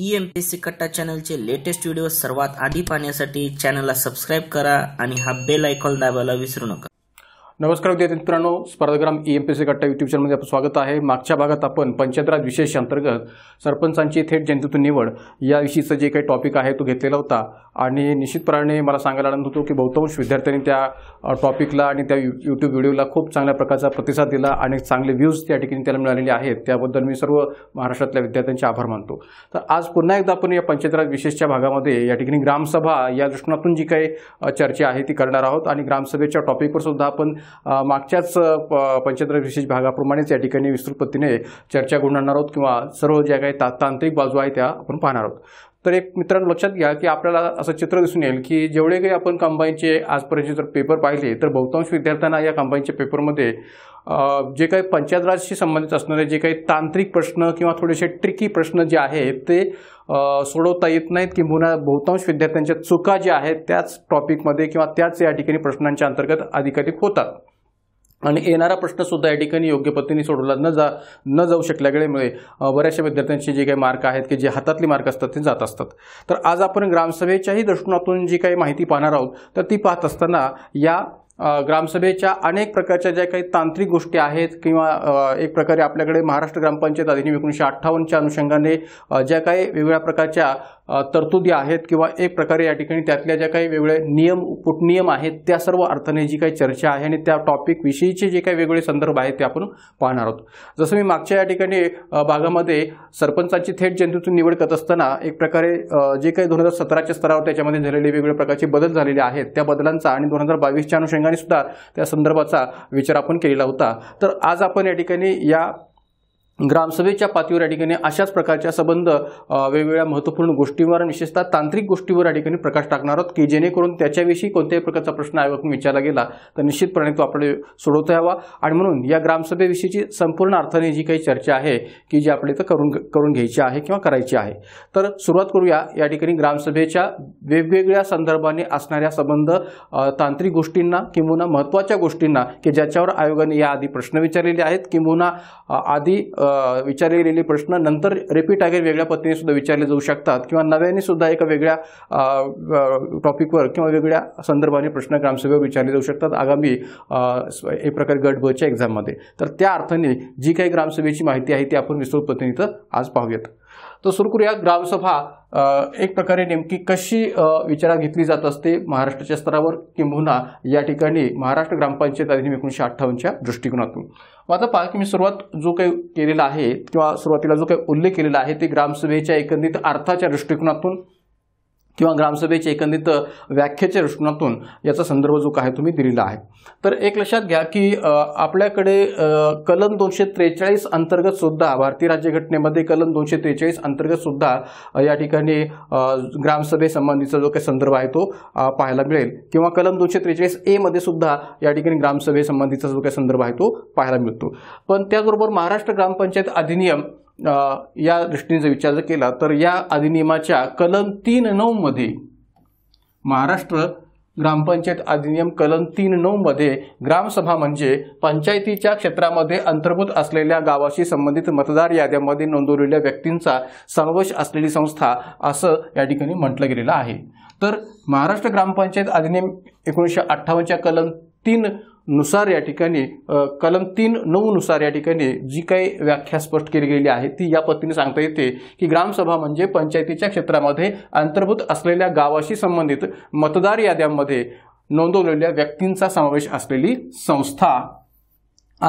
E M P C कट्टा चॅनलचे latest video सर्वात आधी पाहण्यासाठी चॅनलला सबस्क्राईब करा आणि हा बेल आयकॉन दाबायला विसरू नका नमस्कार विद्यार्थी मित्रांनो Spardhagram E M P C Katta YouTube चॅनलमध्ये आपलं स्वागत आहे मागच्या भागात आपण पंचायतराज विशेष अंतर्गत सरपंचांची थेट जनतेतून निवड याविषयीचं जे काही टॉपिक आहे तो घेतलेला होता आणि निश्चितप्रमाणे मला सांगायला आनंद होतो की बहुतांश विद्यार्थ्यांनी त्या टॉपिकला आणि त्या यू यूट्यूब व्हिडिओला खूप चांगल्या प्रकारचा प्रतिसाद दिला आणि चांगले व्ह्यूज त्या ठिकाणी त्याला मिळालेले आहेत त्याबद्दल मी सर्व महाराष्ट्रातल्या विद्यार्थ्यांचे आभार मानतो तर आज पुन्हा एकदा आपण या पंचायतराज विशेषच्या भागामध्ये या ठिकाणी ग्रामसभा या दृष्टीनातून जी काही चर्चा आहे ती करणार आहोत आणि ग्रामसभेच्या टॉपिकवर सुद्धा आपण मागच्याच पंचायत विशेष भागाप्रमाणेच या ठिकाणी विस्तृत पद्धतीने चर्चा घडून आणणार आहोत किंवा सर्व ज्या काही ता तांत्रिक बाजू आहे त्या आपण पाहणार आहोत तर एक मित्रांनो लक्षात घ्या की आपल्याला असं चित्र दिसून येईल की जेवढे काही आपण कंबाईनचे आजपर्यंत जर पेपर पाहिले तर बहुतांश विद्यार्थ्यांना या कंबाईनच्या पेपरमध्ये जे काही पंचायतराजशी संबंधित असणारे जे काही तांत्रिक प्रश्न किंवा थोडेसे ट्रिकी प्रश्न जे आहेत ते सोडवता येत नाहीत किंबहुना बहुतांश विद्यार्थ्यांच्या चुका ज्या आहेत त्याच टॉपिकमध्ये किंवा त्याच या ठिकाणी प्रश्नांच्या अंतर्गत अधिकाधिक होतात आणि येणारा प्रश्नसुद्धा या ठिकाणी योग्य पद्धतीने सोडवला न जा न जाऊ शकल्यामुळे बऱ्याचशा विद्यार्थ्यांचे जे काही मार्क आहेत की जे हातातले मार्क असतात ते जात असतात तर आज आपण ग्रामसभेच्याही दृष्टिकोनातून जी काही माहिती पाहणार आहोत तर ती पाहत असताना या ग्रामसभेच्या अनेक प्रकारच्या ज्या काही तांत्रिक गोष्टी आहेत किंवा एक प्रकारे आपल्याकडे महाराष्ट्र ग्रामपंचायत अधिनियम एकोणीसशे अठ्ठावन्नच्या अनुषंगाने ज्या काही वेगवेगळ्या प्रकारच्या तरतुदी आहेत किंवा एक प्रकारे या ठिकाणी त्यातल्या ज्या काही वेगळे नियम उपनियम आहेत त्या सर्व अर्थाने जी काही चर्चा आहे आणि त्या टॉपिकविषयीचे जे काही वेगवेगळे संदर्भ आहेत ते आपण पाहणार आहोत जसं मी मागच्या या ठिकाणी भागामध्ये सरपंचांची थेट जनतेतून निवड करत असताना एक प्रकारे जे काही दोन हजार सतराच्या स्तरावर त्याच्यामध्ये झालेले वेगवेगळ्या प्रकारचे बदल झालेले आहेत त्या बदलांचा आणि दोन हजार बावीसच्या अनुषंगाने आणि सुद्धा त्या संदर्भाचा विचार आपण केलेला होता तर आज आपण या ठिकाणी या ग्रामसभेच्या पातळीवर या ठिकाणी अशाच प्रकारच्या संबंध वेगवेगळ्या महत्त्वपूर्ण गोष्टींवर आणि विशेषतः तांत्रिक गोष्टीवर या ठिकाणी प्रकाश टाकणार आहोत की जेणेकरून त्याच्याविषयी कोणत्याही प्रकारचा प्रश्न आयोगाकडून विचारला गेला तर निश्चितपणे तो आपल्याला सोडवता यावा आणि म्हणून या ग्रामसभेविषयीची संपूर्ण अर्थाने जी काही चर्चा आहे की जी आपल्या इथं करून करून घ्यायची आहे किंवा करायची आहे तर सुरुवात करूया या ठिकाणी ग्रामसभेच्या वेगवेगळ्या संदर्भाने असणाऱ्या संबंध तांत्रिक गोष्टींना किंवा महत्त्वाच्या गोष्टींना की ज्याच्यावर आयोगाने याआधी प्रश्न विचारलेले आहेत किंवा आधी विचारले गेलेले प्रश्न नंतर रिपीट आहे वेगळ्या पद्धतीने सुद्धा विचारले जाऊ शकतात किंवा नव्याने सुद्धा एका वेगळ्या टॉपिकवर किंवा वेगळ्या संदर्भाने प्रश्न ग्रामसभेवर विचारले जाऊ शकतात आगामी एक प्रकारे गट बच्या एक्झाममध्ये तर त्या अर्थाने जी काही ग्रामसभेची माहिती आहे ती आपण विस्तृत पद्धतीने आज पाहूयात तर सुरू करूया ग्रामसभा एक प्रकारे नेमकी कशी विचारात घेतली जात असते महाराष्ट्राच्या स्तरावर किंबहुना या ठिकाणी महाराष्ट्र ग्रामपंचायत अधिनियम एकोणीसशे अठ्ठावन्नच्या दृष्टिकोनातून आता पहा की मी सुरुवात जो काही केलेला आहे किंवा सुरुवातीला जो काही उल्लेख केलेला आहे ते ग्रामसभेच्या एकंदरीत अर्थाच्या दृष्टिकोनातून किंवा ग्रामसभेच्या एकंदरीत व्याख्येच्या दृष्टीनातून याचा संदर्भ जो काय तुम्ही दिलेला आहे तर एक लक्षात घ्या की आपल्याकडे कलम दोनशे त्रेचाळीस अंतर्गत सुद्धा भारतीय राज्यघटनेमध्ये कलम दोनशे त्रेचाळीस अंतर्गत सुद्धा या ठिकाणी ग्रामसभेसंबंधीचा जो काही संदर्भ आहे तो पाहायला मिळेल किंवा कलम दोनशे त्रेचाळीस एमध्ये सुद्धा या ठिकाणी ग्रामसभेसंबंधीचा जो काही संदर्भ आहे तो पाहायला मिळतो पण त्याचबरोबर महाराष्ट्र ग्रामपंचायत अधिनियम या दृष्टीने जर विचार जर केला तर या अधिनियमाच्या कलम तीन नऊमध्ये महाराष्ट्र ग्रामपंचायत अधिनियम कलम तीन नऊमध्ये ग्रामसभा म्हणजे पंचायतीच्या क्षेत्रामध्ये अंतर्भूत असलेल्या गावाशी संबंधित मतदार याद्यामध्ये नोंदवलेल्या व्यक्तींचा समावेश असलेली संस्था असं या ठिकाणी म्हटलं गेलेलं आहे तर महाराष्ट्र ग्रामपंचायत अधिनियम एकोणीसशे अठ्ठावन्नच्या कलम तीन नुसार या ठिकाणी कलम तीन नुसार या ठिकाणी जी काही व्याख्या स्पष्ट केली गेली आहे ती या पद्धतीने सांगता येते की ग्रामसभा म्हणजे पंचायतीच्या क्षेत्रामध्ये अंतर्भूत असलेल्या गावाशी संबंधित मतदार याद्यांमध्ये नोंदवलेल्या व्यक्तींचा समावेश असलेली संस्था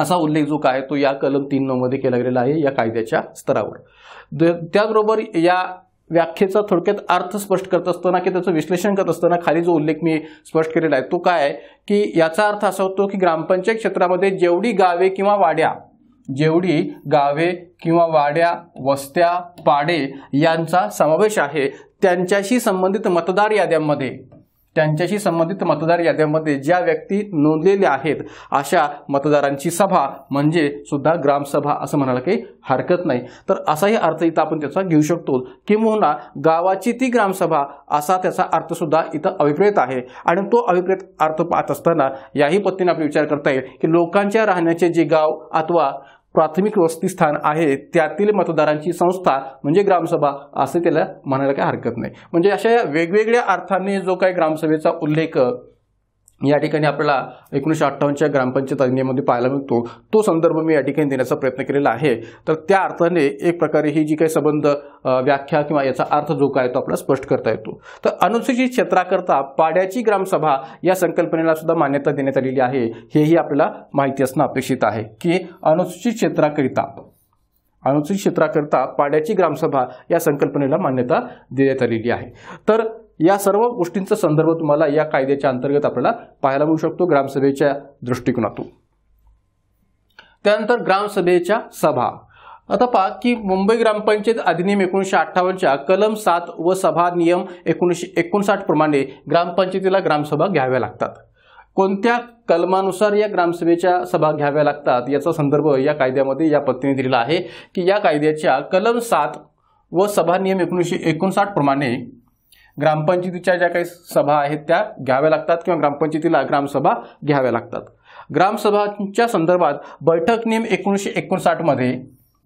असा उल्लेख जो काय तो या कलम तीन मध्ये केला गेलेला आहे या कायद्याच्या स्तरावर त्याचबरोबर या व्याख्येचा थोडक्यात अर्थ स्पष्ट करत असताना की त्याचं विश्लेषण करत असताना खाली जो उल्लेख मी स्पष्ट केलेला आहे तो काय की याचा अर्थ असा होतो की ग्रामपंचायत क्षेत्रामध्ये जेवढी गावे किंवा वाड्या जेवढी गावे किंवा वाड्या वस्त्या पाडे यांचा समावेश आहे त्यांच्याशी संबंधित मतदार याद्यांमध्ये त्यांच्याशी संबंधित मतदार याद्यामध्ये ज्या व्यक्ती नोंदलेल्या आहेत अशा मतदारांची सभा म्हणजे सुद्धा ग्रामसभा असं म्हणायला काही हरकत नाही तर असाही अर्थ इथं आपण त्याचा घेऊ शकतो किंबहुना गावाची ती ग्रामसभा असा त्याचा अर्थसुद्धा इथं अभिप्रेत आहे आणि तो अभिप्रेत अर्थ पाहत असताना याही पत्तीने आपण विचार करता येईल की लोकांच्या राहण्याचे जे गाव अथवा प्राथमिक वस्तीस्थान आहे त्यातील मतदारांची संस्था म्हणजे ग्रामसभा असे त्याला म्हणायला काही हरकत नाही म्हणजे अशा वेगवेगळ्या अर्थाने जो काही ग्रामसभेचा उल्लेख या ठिकाणी आपल्याला एकोणीसशे अठ्ठावन्नच्या ग्रामपंचायत अधिनियमामध्ये पाहायला मिळतो तो संदर्भ मी या ठिकाणी देण्याचा प्रयत्न केलेला आहे तर त्या अर्थाने एक प्रकारे ही जी काही संबंध व्याख्या किंवा याचा अर्थ जो काय तो आपला स्पष्ट करता येतो तर अनुसूचित क्षेत्राकरता पाड्याची ग्रामसभा या संकल्पनेला सुद्धा मान्यता देण्यात आलेली आहे हेही आपल्याला माहिती असणं अपेक्षित आहे की अनुसूचित क्षेत्राकरिता अनुसूचित क्षेत्राकरता पाड्याची ग्रामसभा या संकल्पनेला मान्यता देण्यात आलेली आहे तर या सर्व गोष्टींचा संदर्भ तुम्हाला या कायद्याच्या अंतर्गत आपल्याला पाहायला मिळू शकतो ग्रामसभेच्या दृष्टिकोनातून त्यानंतर ग्रामसभेच्या सभा आता पहा की मुंबई ग्रामपंचायत अधिनियम एकोणीसशे अठ्ठावन्नच्या कलम सात व सभा नियम एकोणीसशे एकोणसाठ प्रमाणे ग्रामपंचायतीला ग्रामसभा घ्याव्या लागतात कोणत्या कलमानुसार या ग्रामसभेच्या सभा घ्याव्या लागतात याचा संदर्भ या कायद्यामध्ये या पत्नीने दिलेला आहे की या कायद्याच्या कलम सात व सभा नियम एकोणीसशे एकोणसाठ प्रमाणे ग्रामपंचायतीच्या ज्या काही सभा आहेत त्या घ्याव्या लागतात किंवा ग्रामपंचायतीला ग्रामसभा घ्याव्या लागतात ग्रामसभांच्या संदर्भात बैठक नियम एकोणीसशे एकोणसाठमध्ये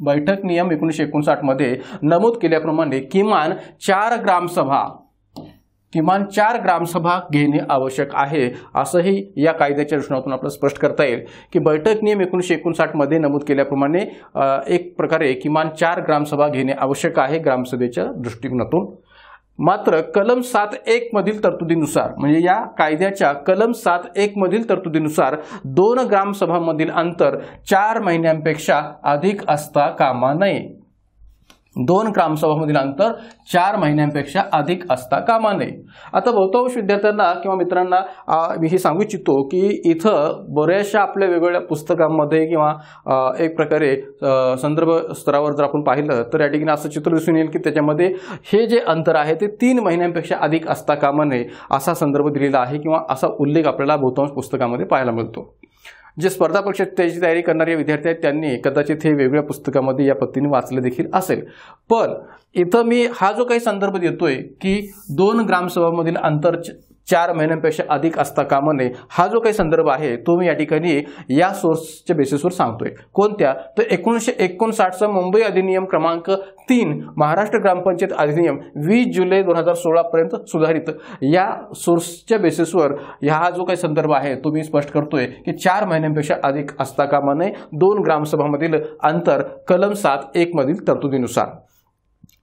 बैठक नियम एकोणीसशे एकोणसाठमध्ये नमूद केल्याप्रमाणे किमान चार ग्रामसभा किमान चार ग्रामसभा घेणे आवश्यक आहे असंही या कायद्याच्या दृष्टीतून आपलं स्पष्ट करता येईल की बैठक नियम एकोणीसशे एकोणसाठमध्ये नमूद केल्याप्रमाणे एक प्रकारे किमान चार ग्रामसभा घेणे आवश्यक आहे ग्रामसभेच्या दृष्टिकोनातून मात्र कलम सात एक मधील तरतुदीनुसार म्हणजे या कायद्याच्या कलम सात एक मधील तरतुदीनुसार दोन ग्रामसभांमधील अंतर चार महिन्यांपेक्षा अधिक असता कामा नये दोन ग्रामसभामधील अंतर चार महिन्यांपेक्षा अधिक असता कामा नये आता बहुतांश विद्यार्थ्यांना किंवा मित्रांना मी हे सांगू इच्छितो की इथं बऱ्याचशा आपल्या वेगवेगळ्या पुस्तकांमध्ये किंवा एक प्रकारे संदर्भ स्तरावर जर आपण पाहिलं तर या ठिकाणी असं चित्र दिसून येईल की त्याच्यामध्ये हे जे अंतर आहे ते तीन महिन्यांपेक्षा अधिक असता कामा नये असा संदर्भ दिलेला आहे किंवा असा उल्लेख आपल्याला बहुतांश पुस्तकामध्ये पाहायला मिळतो जे स्पर्धा परीक्षेत त्याची तयारी करणारे विद्यार्थी आहेत त्यांनी कदाचित हे वेगळ्या पुस्तकामध्ये या पद्धतीने वाचले देखील असेल पण इथं मी हा जो काही संदर्भ देतोय की दोन ग्रामसभामधील अंतर चार महिन्यांपेक्षा अधिक असता कामा नये हा जो काही संदर्भ आहे तो मी या ठिकाणी या सोर्सच्या बेसिसवर सांगतोय कोणत्या तर एकोणीसशे एकोणसाठचा मुंबई अधिनियम क्रमांक तीन महाराष्ट्र ग्रामपंचायत अधिनियम वीस जुलै दोन हजार सोळापर्यंत सुधारित या सोर्सच्या बेसिसवर हा जो काही संदर्भ आहे तो मी स्पष्ट करतोय की चार महिन्यांपेक्षा अधिक असता कामा नये दोन ग्रामसभामधील अंतर कलम सात मधील तरतुदीनुसार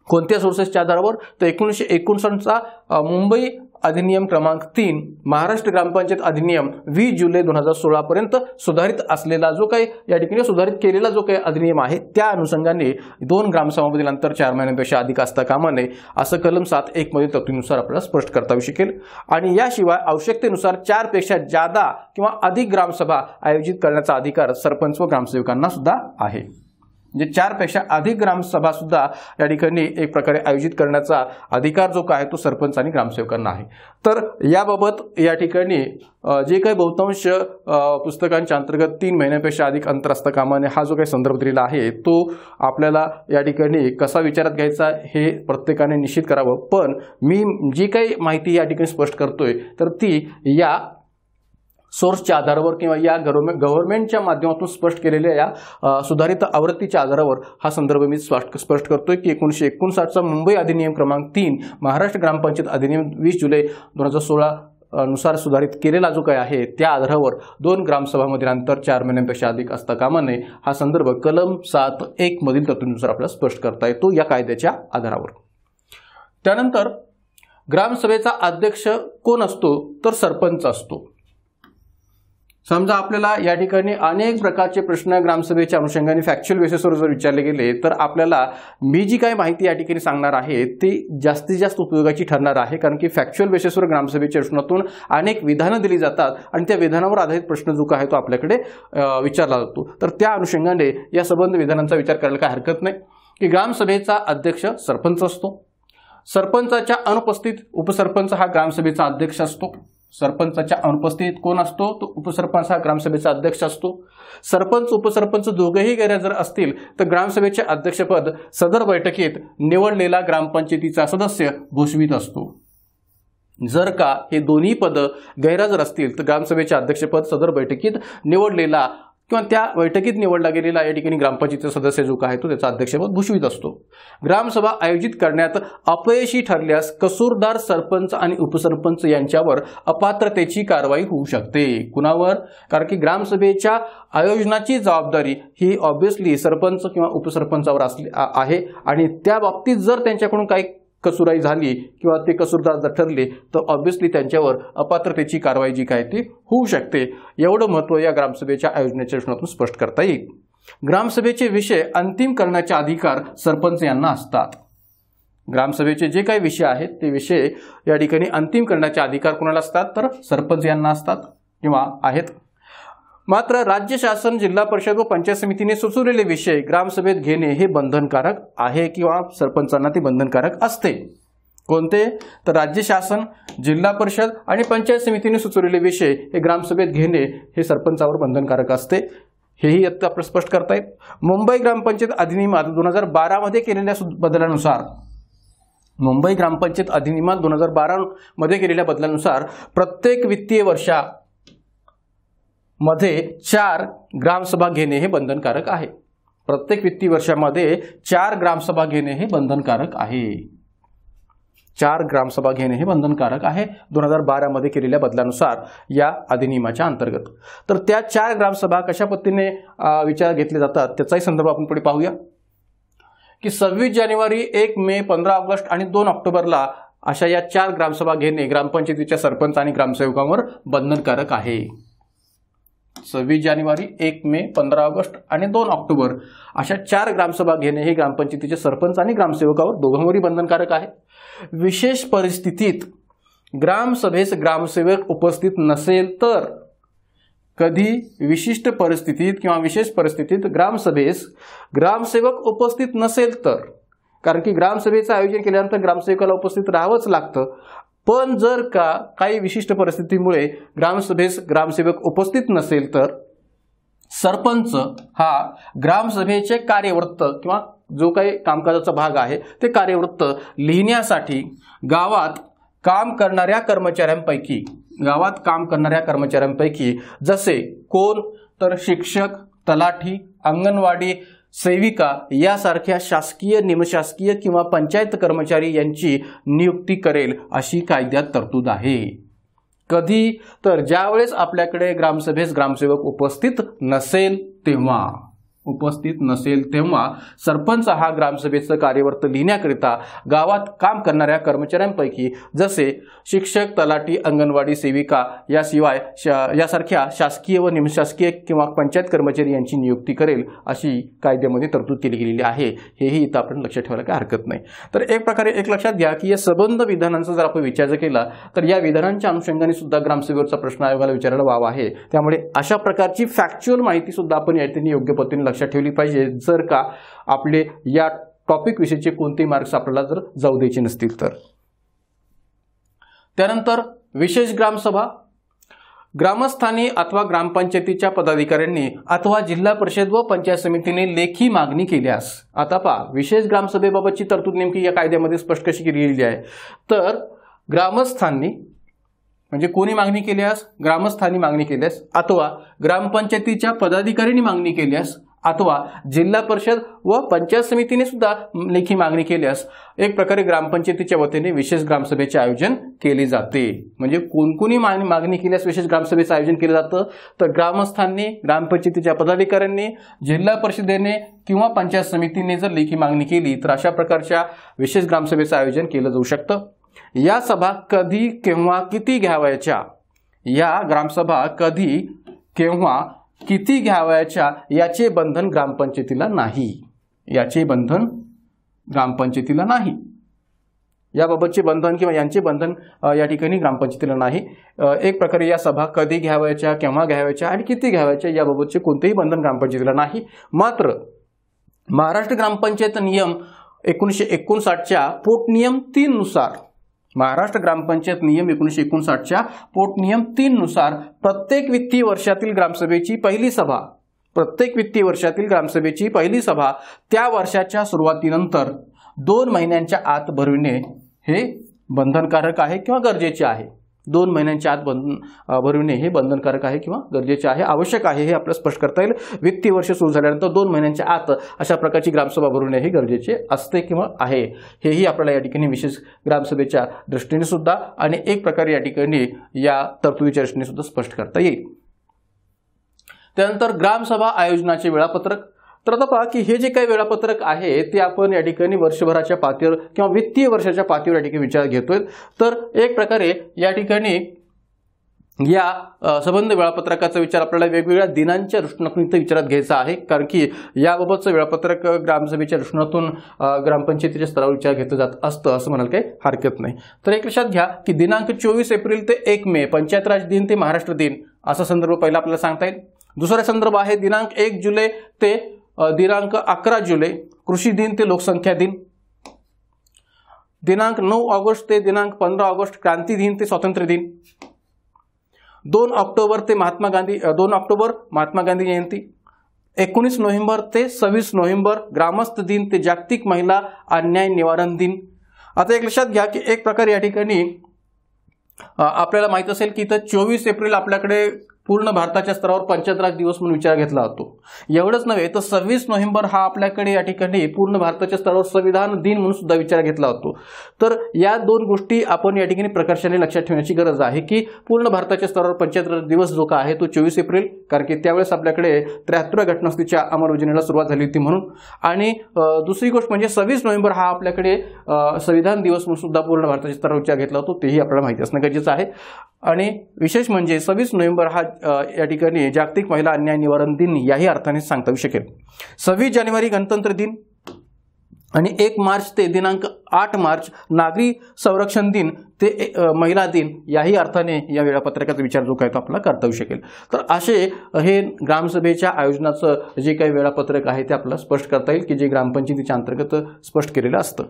कोणत्या सोर्सेसच्या आधारावर तर एकोणीसशे एकोणसाठचा मुंबई अधिनियम क्रमांक तीन महाराष्ट्र ग्रामपंचायत अधिनियम वीस जुलै दोन हजार पर्यंत सुधारित असलेला जो काही या ठिकाणी सुधारित केलेला जो काही अधिनियम आहे त्या अनुषंगाने दोन ग्रामसभामधील अंतर चार महिन्यांपेक्षा अधिक असता कामा नये असं कलम सात एक मध्ये तरतुदीनुसार आपल्याला स्पष्ट करता येऊ शकेल आणि याशिवाय आवश्यकतेनुसार चारपेक्षा जादा किंवा अधिक ग्रामसभा आयोजित करण्याचा अधिकार सरपंच व ग्रामसेवकांना सुद्धा आहे म्हणजे चारपेक्षा अधिक ग्रामसभा सुद्धा या ठिकाणी एक प्रकारे आयोजित करण्याचा अधिकार जो काय तो सरपंच आणि ग्रामसेवकांना आहे तर याबाबत या ठिकाणी जे काही बहुतांश पुस्तकांच्या अंतर्गत तीन महिन्यापेक्षा अधिक अंतर कामाने हा जो काही संदर्भ दिलेला आहे तो आपल्याला या ठिकाणी कसा विचारात घ्यायचा हे प्रत्येकाने निश्चित करावं पण मी जी काही माहिती या ठिकाणी स्पष्ट करतोय तर ती या सोर्सच्या आधारावर किंवा या गव्हर्मे गव्हर्नमेंटच्या माध्यमातून स्पष्ट केलेल्या या सुधारित आवृत्तीच्या आधारावर हा संदर्भ मी स्पष्ट स्पष्ट करतोय की एकोणीसशे एकोणसाठचा मुंबई अधिनियम क्रमांक तीन महाराष्ट्र ग्रामपंचायत अधिनियम वीस जुलै दोन हजार सोळा नुसार सुधारित केलेला जो काय आहे त्या आधारावर दोन ग्रामसभामधील अंतर चार महिन्यांपेक्षा अधिक असता कामा नये हा संदर्भ कलम सात एक मधील तरतुदीनुसार आपल्याला स्पष्ट करता येतो या कायद्याच्या आधारावर त्यानंतर ग्रामसभेचा अध्यक्ष कोण असतो तर सरपंच असतो समजा आपल्याला या ठिकाणी अनेक प्रकारचे प्रश्न ग्रामसभेच्या अनुषंगाने फॅक्च्युअल बेसिसवर जर विचारले गेले तर आपल्याला मी जी काही माहिती या ठिकाणी सांगणार आहे ती जास्तीत जास्त उपयोगाची ठरणार आहे कारण की फॅक्च्युअल बेसिसवर ग्रामसभेच्या प्रश्नातून अनेक विधानं दिली जातात आणि त्या विधानावर आधारित प्रश्न जो काय तो आपल्याकडे विचारला जातो तर त्या अनुषंगाने या संबंध विधानांचा विचार करायला काय हरकत नाही की ग्रामसभेचा अध्यक्ष सरपंच असतो सरपंचाच्या अनुपस्थित उपसरपंच हा ग्रामसभेचा अध्यक्ष असतो सरपंचाच्या अनुपस्थितीत कोण असतो तो उपसरपंच हा ग्रामसभेचा अध्यक्ष असतो सरपंच उपसरपंच दोघेही गैरहजर असतील तर ग्रामसभेचे अध्यक्षपद सदर बैठकीत निवडलेला ग्रामपंचायतीचा सदस्य भूषवित असतो जर का हे दोन्ही पद गैरहजर असतील तर ग्रामसभेचे अध्यक्षपद सदर बैठकीत निवडलेला किंवा त्या बैठकीत निवडला गेलेला या ठिकाणी ग्रामपंचायतीचा सदस्य जो काय तो त्याचा अध्यक्षपद भूषवित असतो ग्रामसभा आयोजित करण्यात अपयशी ठरल्यास कसूरदार सरपंच आणि उपसरपंच यांच्यावर अपात्रतेची कारवाई होऊ शकते कुणावर कारण की ग्रामसभेच्या आयोजनाची जबाबदारी ही ऑब्व्हियसली सरपंच किंवा उपसरपंचावर असली आहे आणि त्या बाबतीत जर त्यांच्याकडून काही कसुराई झाली किंवा ते कसूरदार जर ठरले तर ऑब्व्हियसली त्यांच्यावर अपात्रतेची कारवाई जी काय ती होऊ शकते एवढं महत्त्व या ग्रामसभेच्या आयोजनाच्या दृष्टीतून स्पष्ट करता येईल ग्रामसभेचे विषय अंतिम करण्याचे अधिकार सरपंच यांना असतात ग्रामसभेचे जे काही विषय आहेत ते विषय या ठिकाणी अंतिम करण्याचे अधिकार कोणाला असतात तर सरपंच यांना असतात किंवा आहेत मात्र राज्य शासन जिल्हा परिषद व पंचायत समितीने सुचवलेले विषय ग्रामसभेत घेणे हे बंधनकारक आहे किंवा सरपंचांना ते बंधनकारक असते कोणते तर राज्य शासन जिल्हा परिषद आणि पंचायत समितीने सुचवलेले विषय हे ग्रामसभेत घेणे हे सरपंचावर बंधनकारक असते हेही आता आपलं स्पष्ट करता येईल मुंबई ग्रामपंचायत अधिनियमात दोन हजार बारामध्ये केलेल्या बदलानुसार मुंबई ग्रामपंचायत अधिनियमात दोन हजार बारामध्ये केलेल्या बदलानुसार प्रत्येक वित्तीय वर्षा मध्ये चार ग्रामसभा घेणे हे बंधनकारक आहे प्रत्येक वित्तीय वर्षामध्ये चार ग्रामसभा घेणे हे बंधनकारक आहे चार ग्रामसभा घेणे हे बंधनकारक आहे दोन हजार बारामध्ये केलेल्या बदलानुसार या अधिनियमाच्या अंतर्गत तर त्या चार ग्रामसभा कशा पद्धतीने विचार घेतले जातात त्याचाही संदर्भ आपण पुढे पाहूया की सव्वीस जानेवारी एक मे पंधरा ऑगस्ट आणि दोन ऑक्टोबरला अशा या चार ग्रामसभा घेणे ग्रामपंचायतीच्या सरपंच आणि ग्रामसेवकांवर बंधनकारक आहे सव्वीस जानेवारी एक मे पंधरा ऑगस्ट आणि दोन ऑक्टोबर अशा चार ग्रामसभा घेणे हे ग्रामपंचायतीचे सरपंच आणि ग्रामसेवकावर दोघांवरही बंधनकारक आहे विशेष परिस्थितीत ग्रामसभेस ग्रामसेवक उपस्थित नसेल तर कधी विशिष्ट परिस्थितीत किंवा विशेष परिस्थितीत ग्रामसभेस ग्रामसेवक उपस्थित नसेल तर कारण की ग्रामसभेचं आयोजन केल्यानंतर ग्रामसेवकाला उपस्थित राहावंच लागतं पण जर का काही विशिष्ट परिस्थितीमुळे ग्रामसभेस ग्रामसेवक उपस्थित नसेल तर सरपंच हा ग्रामसभेचे कार्यवृत्त किंवा जो काही कामकाजाचा भाग आहे ते कार्यवृत्त लिहिण्यासाठी गावात काम करणाऱ्या कर्मचाऱ्यांपैकी गावात काम करणाऱ्या कर्मचाऱ्यांपैकी जसे कोण तर शिक्षक तलाठी अंगणवाडी सेविका यासारख्या शासकीय निमशासकीय किंवा पंचायत कर्मचारी यांची नियुक्ती करेल अशी कायद्यात तरतूद आहे कधी तर ज्यावेळेस आपल्याकडे ग्रामसभेस ग्रामसेवक उपस्थित नसेल तेव्हा उपस्थित नसेल तेव्हा सरपंच हा ग्रामसभेचं कार्यवर्त लिहिण्याकरिता गावात काम करणाऱ्या कर्मचाऱ्यांपैकी जसे शिक्षक तलाठी अंगणवाडी सेविका याशिवाय शा यासारख्या शासकीय व निमशासकीय किंवा पंचायत कर्मचारी यांची नियुक्ती करेल अशी कायद्यामध्ये तरतूद केली गेलेली आहे हेही इथं आपण लक्षात ठेवायला काय हरकत नाही तर एक प्रकारे एक लक्षात घ्या की या सबंध विधानांचा जर आपण विचार केला तर या विधानांच्या अनुषंगाने सुद्धा ग्रामसभेवरचा प्रश्न आयोगाला विचारायला वाव आहे त्यामुळे अशा प्रकारची फॅक्च्युअल माहिती सुद्धा आपण या ठिकाणी योग्य पद्धतीने लक्ष लक्षात ठेवली पाहिजे जर का आपले या टॉपिक विषयीचे कोणते मार्क्स आपल्याला जर जाऊ द्यायचे नसतील तर त्यानंतर विशेष ग्रामसभा ग्रामस्थानी अथवा ग्रामपंचायतीच्या पदाधिकाऱ्यांनी अथवा जिल्हा परिषद व पंचायत समितीने लेखी मागणी केल्यास आता पहा विशेष ग्रामसभेबाबतची तरतूद नेमकी या कायद्यामध्ये स्पष्ट कशी केली आहे तर ग्रामस्थांनी म्हणजे कोणी मागणी केल्यास ग्रामस्थांनी मागणी केल्यास अथवा ग्रामपंचायतीच्या पदाधिकाऱ्यांनी मागणी केल्यास अथवा जिल्हा परिषद व पंचायत समितीने सुद्धा लेखी मागणी केल्यास एक प्रकारे ग्रामपंचायतीच्या वतीने विशेष ग्रामसभेचे आयोजन केले जाते म्हणजे कोणकोणी मागणी मागणी केल्यास विशेष ग्रामसभेचं आयोजन केलं जातं तर ग्रामस्थांनी ग्रामपंचायतीच्या पदाधिकाऱ्यांनी जिल्हा परिषदेने किंवा पंचायत समितीने जर लेखी मागणी केली तर अशा प्रकारच्या विशेष ग्रामसभेचं आयोजन केलं जाऊ शकतं या सभा कधी केव्हा किती घ्यावायच्या या ग्रामसभा कधी केव्हा किती घ्यावयाच्या याचे बंधन ग्रामपंचायतीला नाही याचे बंधन ग्रामपंचायतीला नाही याबाबतचे बंधन किंवा यांचे बंधन या ठिकाणी ग्रामपंचायतीला नाही एक प्रकारे या सभा कधी घ्यावयाच्या केव्हा घ्यावयाच्या आणि किती घ्यावयाच्या याबाबतचे कोणतेही बंधन ग्रामपंचायतीला नाही मात्र महाराष्ट्र ग्रामपंचायत नियम एकोणीसशे एकोणसाठच्या पोटनियम तीननुसार महाराष्ट्र ग्रामपंचायत नियम एकोणीसशे एकोणसाठच्या पोटनियम तीननुसार प्रत्येक वित्तीय वर्षातील ग्रामसभेची पहिली सभा प्रत्येक वित्तीय वर्षातील ग्रामसभेची पहिली सभा त्या वर्षाच्या सुरुवातीनंतर दोन महिन्यांच्या आत भरविणे हे बंधनकारक आहे किंवा गरजेचे आहे दोन महिन्यांच्या आत बंधन भरविणे हे बंधनकारक आहे किंवा गरजेचे आहे आवश्यक आहे हे आपल्याला स्पष्ट करता येईल वित्तीय वर्ष सुरू झाल्यानंतर दोन महिन्यांच्या आत अशा प्रकारची ग्रामसभा भरविणे हे गरजेचे असते किंवा आहे हेही आपल्याला या ठिकाणी विशेष ग्रामसभेच्या दृष्टीने सुद्धा आणि एक प्रकारे या ठिकाणी या तरतुदीच्या दृष्टीने सुद्धा स्पष्ट करता येईल त्यानंतर ग्रामसभा आयोजनाचे वेळापत्रक तर आता पहा की हे जे काही वेळापत्रक आहे ते आपण या ठिकाणी वर्षभराच्या पातळीवर किंवा वित्तीय वर्षाच्या पातळीवर या ठिकाणी विचार घेतोय तर एक प्रकारे या ठिकाणी या संबंध वेळापत्रकाचा विचार आपल्याला वेगवेगळ्या दिनांच्या दृष्टिकोनातून इथं विचारात घ्यायचा आहे कारण की याबाबतचं वेळापत्रक ग्रामसभेच्या दृष्टीकोनातून ग्रामपंचायतीच्या स्तरावर विचार घेतला जात असतं असं म्हणाल काही हरकत नाही तर एक लक्षात घ्या की दिनांक चोवीस एप्रिल ते एक मे पंचायत राज दिन ते महाराष्ट्र दिन असा संदर्भ पहिला आपल्याला सांगता येईल दुसरा संदर्भ आहे दिनांक एक जुलै ते दिनांक अकरा जुलै कृषी दिन ते लोकसंख्या दिन दिनांक नऊ ऑगस्ट ते दिनांक पंधरा ऑगस्ट क्रांती दिन ते स्वातंत्र्य दिन दोन ऑक्टोबर ते महात्मा गांधी दोन ऑक्टोबर महात्मा गांधी जयंती एकोणीस नोव्हेंबर ते सव्वीस नोव्हेंबर ग्रामस्थ दिन ते जागतिक महिला अन्याय निवारण दिन आता एक लक्षात घ्या की एक प्रकार या ठिकाणी आपल्याला माहीत असेल की इथं चोवीस एप्रिल आपल्याकडे पूर्ण भारताच्या स्तरावर पंचायतराज दिवस म्हणून विचार घेतला जातो एवढंच नव्हे तर सव्वीस नोव्हेंबर हा आपल्याकडे या ठिकाणी पूर्ण भारताच्या स्तरावर संविधान दिन म्हणून सुद्धा विचार घेतला जातो तर या दोन गोष्टी आपण या ठिकाणी प्रकर्षाने लक्षात ठेवण्याची गरज आहे की पूर्ण भारताच्या स्तरावर पंचायतराज दिवस जो का आहे तो चोवीस एप्रिल कारण की त्यावेळेस आपल्याकडे त्र्याहत्तर घटनास्थीच्या अंमलबजावणीला सुरुवात झाली होती म्हणून आणि दुसरी गोष्ट म्हणजे सव्वीस नोव्हेंबर हा आपल्याकडे संविधान दिवस म्हणून सुद्धा पूर्ण भारताच्या स्तरावर विचार घेतला होतो तेही आपल्याला माहिती असणं गरजेचं आहे आणि विशेष म्हणजे सव्वीस नोव्हेंबर हा या ठिकाणी जागतिक महिला अन्याय निवारण दिन याही अर्थाने सांगता येऊ शकेल सव्वीस जानेवारी गणतंत्र दिन आणि एक मार्च ते दिनांक आठ मार्च नागरी संरक्षण दिन ते महिला दिन याही अर्थाने या वेळापत्रकात विचार जो काय तो आपला करता येऊ शकेल तर असे हे ग्रामसभेच्या आयोजनाचं जे काही वेळापत्रक आहे ते आपल्याला स्पष्ट करता येईल की जे ग्रामपंचायतीच्या अंतर्गत स्पष्ट केलेलं असतं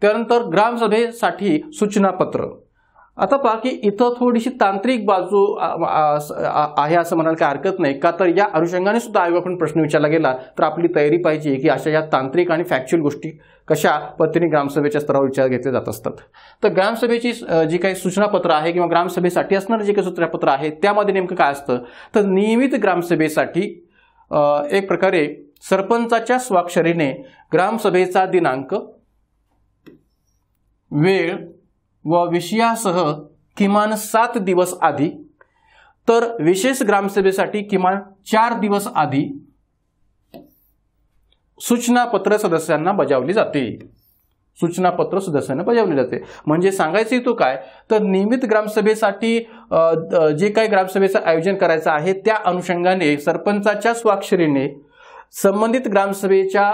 त्यानंतर ग्रामसभेसाठी सूचनापत्र आता पहा की इथं थोडीशी तांत्रिक बाजू आहे असं म्हणायला काही हरकत नाही का तर या अनुषंगाने सुद्धा आयोगाकडून प्रश्न विचारला गेला तर आपली तयारी पाहिजे की अशा या तांत्रिक आणि फॅक्च्युअल गोष्टी कशा पद्धतीने ग्रामसभेच्या स्तरावर विचार घेतले जात असतात तर ग्रामसभेची जी काही सूचनापत्र आहे किंवा ग्रामसभेसाठी असणारं जे काही सूचनापत्र आहे त्यामध्ये नेमकं काय असतं तर नियमित ग्रामसभेसाठी एक प्रकारे सरपंचाच्या स्वाक्षरीने ग्रामसभेचा दिनांक वेळ व विषयासह किमान सात दिवस आधी तर विशेष ग्रामसभेसाठी किमान चार दिवस आधी सूचनापत्र सदस्यांना बजावली जाते सूचनापत्र सदस्यांना बजावली जाते म्हणजे सांगायचं तो काय तर नियमित ग्रामसभेसाठी जे काही ग्रामसभेचं आयोजन करायचं आहे त्या अनुषंगाने सरपंचाच्या स्वाक्षरीने संबंधित ग्रामसभेच्या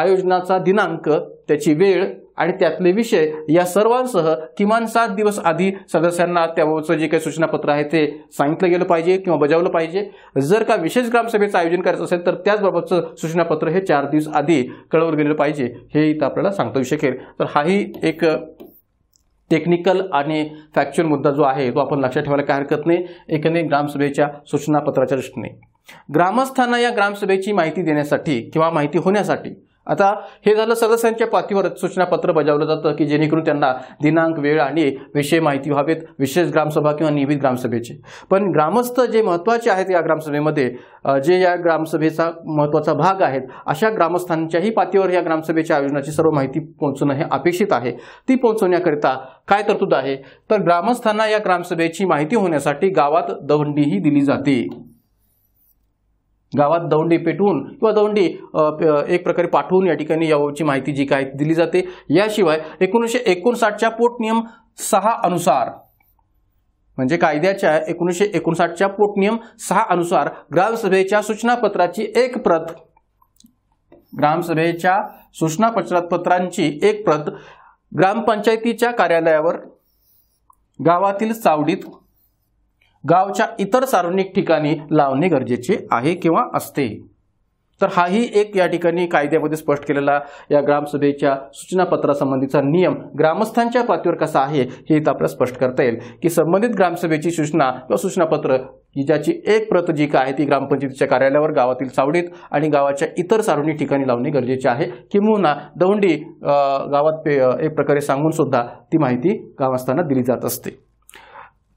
आयोजनाचा दिनांक त्याची वेळ आणि त्यातले विषय या सर्वांसह किमान सात दिवस आधी सदस्यांना त्याबाबतचं जे काही सूचनापत्र आहे ते सांगितलं गेलं पाहिजे किंवा बजावलं पाहिजे जर का विशेष ग्रामसभेचं आयोजन करायचं असेल तर त्याचबाबतचं सूचनापत्र हे चार दिवस आधी कळवलं गेलं पाहिजे हे इथं आपल्याला सांगता येऊ शकेल तर हाही एक टेक्निकल आणि फॅक्च्युअल मुद्दा जो आहे तो आपण लक्षात ठेवायला काय हरकत नाही एकंदरीत ग्रामसभेच्या सूचनापत्राच्या दृष्टीने ग्रामस्थांना या ग्रामसभेची माहिती देण्यासाठी किंवा माहिती होण्यासाठी आता हे झालं सदस्यांच्या पाठीवर सूचनापत्र बजावलं जातं की जेणेकरून त्यांना दिनांक वेळ आणि विषय माहिती व्हावेत विशेष ग्रामसभा किंवा नियमित ग्रामसभेचे पण ग्रामस्थ जे महत्त्वाचे आहेत या ग्रामसभेमध्ये जे या ग्रामसभेचा महत्त्वाचा भाग आहेत अशा ग्रामस्थांच्याही पातीवर या ग्रामसभेच्या आयोजनाची सर्व माहिती पोहोचणं हे अपेक्षित आहे ती पोहोचवण्याकरिता काय तरतूद आहे तर ग्रामस्थांना या ग्रामसभेची माहिती होण्यासाठी गावात दवंडीही दिली जाते गावात दौंडी पेटवून किंवा दौंडी एक प्रकारे पाठवून या ठिकाणी याची माहिती जी काय दिली जाते याशिवाय एकोणीसशे एकोणसाठच्या पोटनियम सहा अनुसार म्हणजे कायद्याच्या एकोणीसशे एकोणसाठच्या पोटनियम सहा अनुसार ग्रामसभेच्या सूचनापत्राची एक प्रत ग्रामसभेच्या सूचना पत्रांची एक प्रत ग्रामपंचायतीच्या कार्यालयावर गावातील चावडीत गावच्या इतर सार्वजनिक ठिकाणी लावणे गरजेचे आहे किंवा असते तर हाही एक या ठिकाणी कायद्यामध्ये स्पष्ट केलेला या ग्रामसभेच्या सूचनापत्रासंबंधीचा नियम ग्रामस्थांच्या पातळीवर कसा आहे हे इथं आपल्याला स्पष्ट करता येईल की संबंधित ग्रामसभेची सूचना किंवा सूचनापत्र ज्याची एक प्रत जी काय आहे ती ग्रामपंचायतीच्या कार्यालयावर गावातील चावडीत आणि गावाच्या इतर सार्वजनिक ठिकाणी लावणे गरजेचे आहे किंबहुना दौंडी गावात एक प्रकारे सांगून सुद्धा ती माहिती ग्रामस्थांना दिली जात असते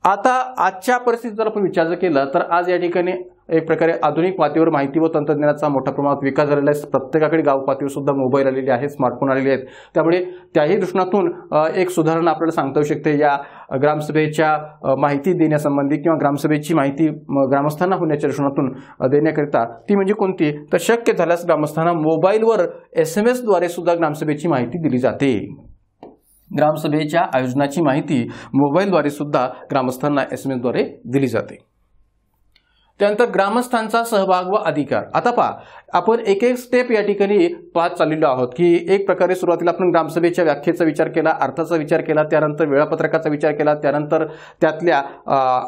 आता आजच्या परिस्थितीत जर आपण विचार केला तर आज या ठिकाणी एक प्रकारे आधुनिक पातळीवर माहिती व तंत्रज्ञानाचा मोठ्या प्रमाणात विकास झालेला आहे प्रत्येकाकडे गाव सुद्धा मोबाईल आलेले आहेत स्मार्टफोन आलेले आहेत त्यामुळे त्याही दृष्टीतून एक सुधारणा आपल्याला सांगता येऊ शकते या ग्रामसभेच्या माहिती देण्यासंबंधी किंवा ग्रामसभेची माहिती ग्रामस्थांना होण्याच्या दृष्टीतून देण्याकरिता ती म्हणजे कोणती तर शक्य झाल्यास ग्रामस्थांना मोबाईलवर एस एम एसद्वारे सुद्धा ग्रामसभेची माहिती दिली जाते ग्रामसभेच्या आयोजनाची माहिती मोबाईलद्वारे सुद्धा ग्रामस्थांना एस एम एसद्वारे दिली जाते त्यानंतर ग्रामस्थांचा सहभाग व अधिकार आता पहा आपण एक एक स्टेप या ठिकाणी पाहत चाललेलो आहोत की एक प्रकारे सुरुवातीला आपण ग्रामसभेच्या व्याख्येचा विचार केला अर्थाचा विचार केला त्यानंतर वेळापत्रकाचा विचार केला त्यानंतर त्यातल्या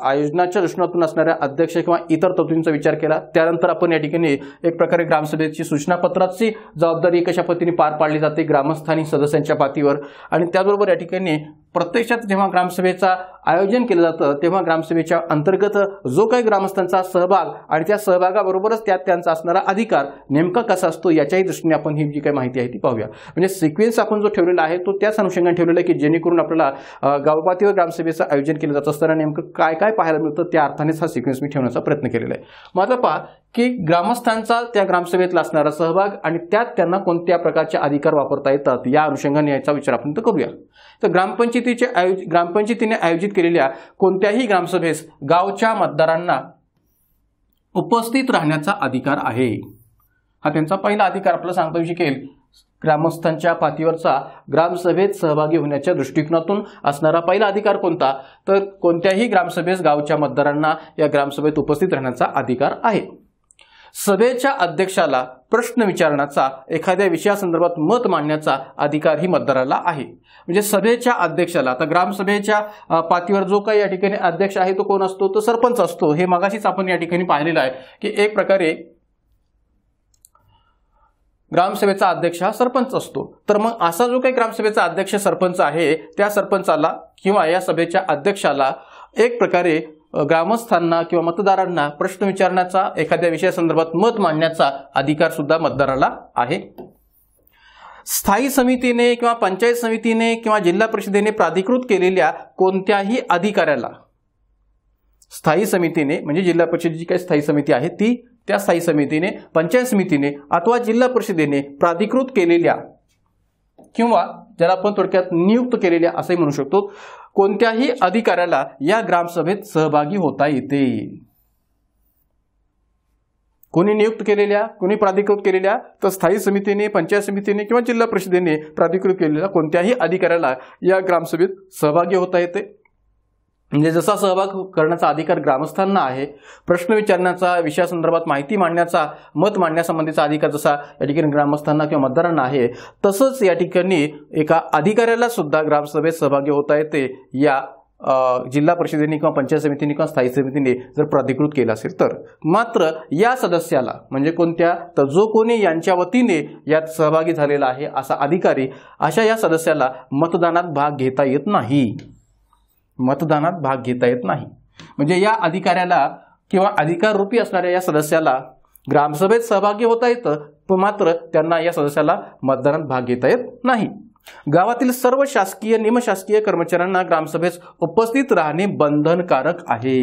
आयोजनाच्या दृष्टीतून असणाऱ्या अध्यक्ष किंवा इतर तत्वींचा विचार केला त्यानंतर आपण या ठिकाणी एक प्रकारे ग्रामसभेची सूचनापत्राची जबाबदारी कशा पद्धतीने पार पाडली जाते ग्रामस्थानी सदस्यांच्या पातीवर आणि त्याचबरोबर या ठिकाणी प्रत्यक्षात जेव्हा ग्रामसभेचं आयोजन केलं जातं तेव्हा ग्रामसभेच्या अंतर्गत जो काही ग्रामस्थांचा सहभाग आणि त्या सहभागाबरोबरच त्यात त्यांचा असणारा अधिकार नेमका कसा असतो याच्याही दृष्टीने आपण ही जी काही माहिती आहे ती पाहूया म्हणजे सिक्वेन्स आपण जो ठेवलेला आहे तो त्याच अनुषंगाने ठेवलेला आहे की जेणेकरून आपल्याला गावपातीवर ग्रामसभेचं आयोजन केलं जात असताना नेमकं काय काय पाहायला मिळतं त्या अर्थानेच हा सिक्वेन्स मी ठेवण्याचा प्रयत्न केलेला आहे मात्र पहा की ग्रामस्थांचा त्या ग्रामसभेतला असणारा सहभाग आणि त्यात त्यांना कोणत्या प्रकारचे अधिकार वापरता येतात या अनुषंगाने याचा विचार आपण तर करूया तर ग्रामपंचायतीचे आयोज ग्रामपंचायतीने आयोजित केलेल्या कोणत्याही ग्रामसभेस गावच्या मतदारांना उपस्थित राहण्याचा अधिकार आहे हा त्यांचा पहिला अधिकार आपल्याला सांगता येऊ शकेल ग्रामस्थांच्या पातीवरचा ग्रामसभेत सहभागी होण्याच्या दृष्टिकोनातून असणारा पहिला अधिकार कोणता तर कोणत्याही ग्रामसभेस गावच्या मतदारांना या ग्रामसभेत उपस्थित राहण्याचा अधिकार आहे सभेच्या अध्यक्षाला प्रश्न विचारण्याचा एखाद्या विषयासंदर्भात मत मांडण्याचा अधिकार ही मतदाराला आहे म्हणजे सभेच्या अध्यक्षाला आता ग्रामसभेच्या पातीवर जो काही या ठिकाणी अध्यक्ष आहे तो कोण असतो तो सरपंच असतो हे मागाशीच आपण या ठिकाणी पाहिलेलं आहे की एक प्रकारे ग्रामसभेचा अध्यक्ष हा सरपंच असतो तर मग असा जो काही ग्रामसभेचा अध्यक्ष सरपंच आहे त्या सरपंचाला किंवा या सभेच्या अध्यक्षाला एक प्रकारे ग्रामस्थांना किंवा मतदारांना प्रश्न विचारण्याचा एखाद्या विषयासंदर्भात मत मांडण्याचा अधिकार सुद्धा मतदाराला आहे स्थायी समितीने किंवा पंचायत समितीने किंवा जिल्हा परिषदेने प्राधिकृत केलेल्या कोणत्याही अधिकाऱ्याला स्थायी समितीने म्हणजे जिल्हा परिषदेची काही स्थायी समिती आहे ती त्या स्थायी समितीने पंचायत समितीने अथवा जिल्हा परिषदेने प्राधिकृत केलेल्या किंवा ज्याला आपण थोडक्यात नियुक्त केलेल्या असंही म्हणू शकतो कोणत्याही अधिकाऱ्याला या ग्रामसभेत सहभागी होता येते कोणी नियुक्त केलेल्या कोणी प्राधिकृत केलेल्या तर स्थायी समितीने पंचायत समितीने किंवा जिल्हा परिषदेने प्राधिकृत केलेल्या कोणत्याही अधिकाऱ्याला या ग्रामसभेत सहभागी होता येते म्हणजे जसा सहभाग करण्याचा अधिकार ग्रामस्थांना आहे प्रश्न विचारण्याचा विषयासंदर्भात माहिती मांडण्याचा मत मांडण्यासंबंधीचा अधिकार जसा या ठिकाणी ग्रामस्थांना किंवा मतदारांना आहे तसंच या ठिकाणी एका अधिकाऱ्याला सुद्धा ग्रामसभेत सहभागी होता येते या जिल्हा परिषदेने किंवा पंचायत समितीने किंवा स्थायी समितीने जर प्राधिकृत केलं असेल तर मात्र या सदस्याला म्हणजे कोणत्या तर जो कोणी यांच्या वतीने यात सहभागी झालेला आहे असा अधिकारी अशा या सदस्याला मतदानात भाग घेता येत नाही मतदानात भाग घेता येत नाही म्हणजे या अधिकाऱ्याला किंवा अधिकार रूपी असणाऱ्या या सदस्याला ग्रामसभेत सहभागी होता येतं पण मात्र त्यांना या सदस्याला मतदानात भाग घेता येत नाही गावातील सर्व शासकीय निमशासकीय कर्मचाऱ्यांना ग्रामसभेत उपस्थित राहणे बंधनकारक आहे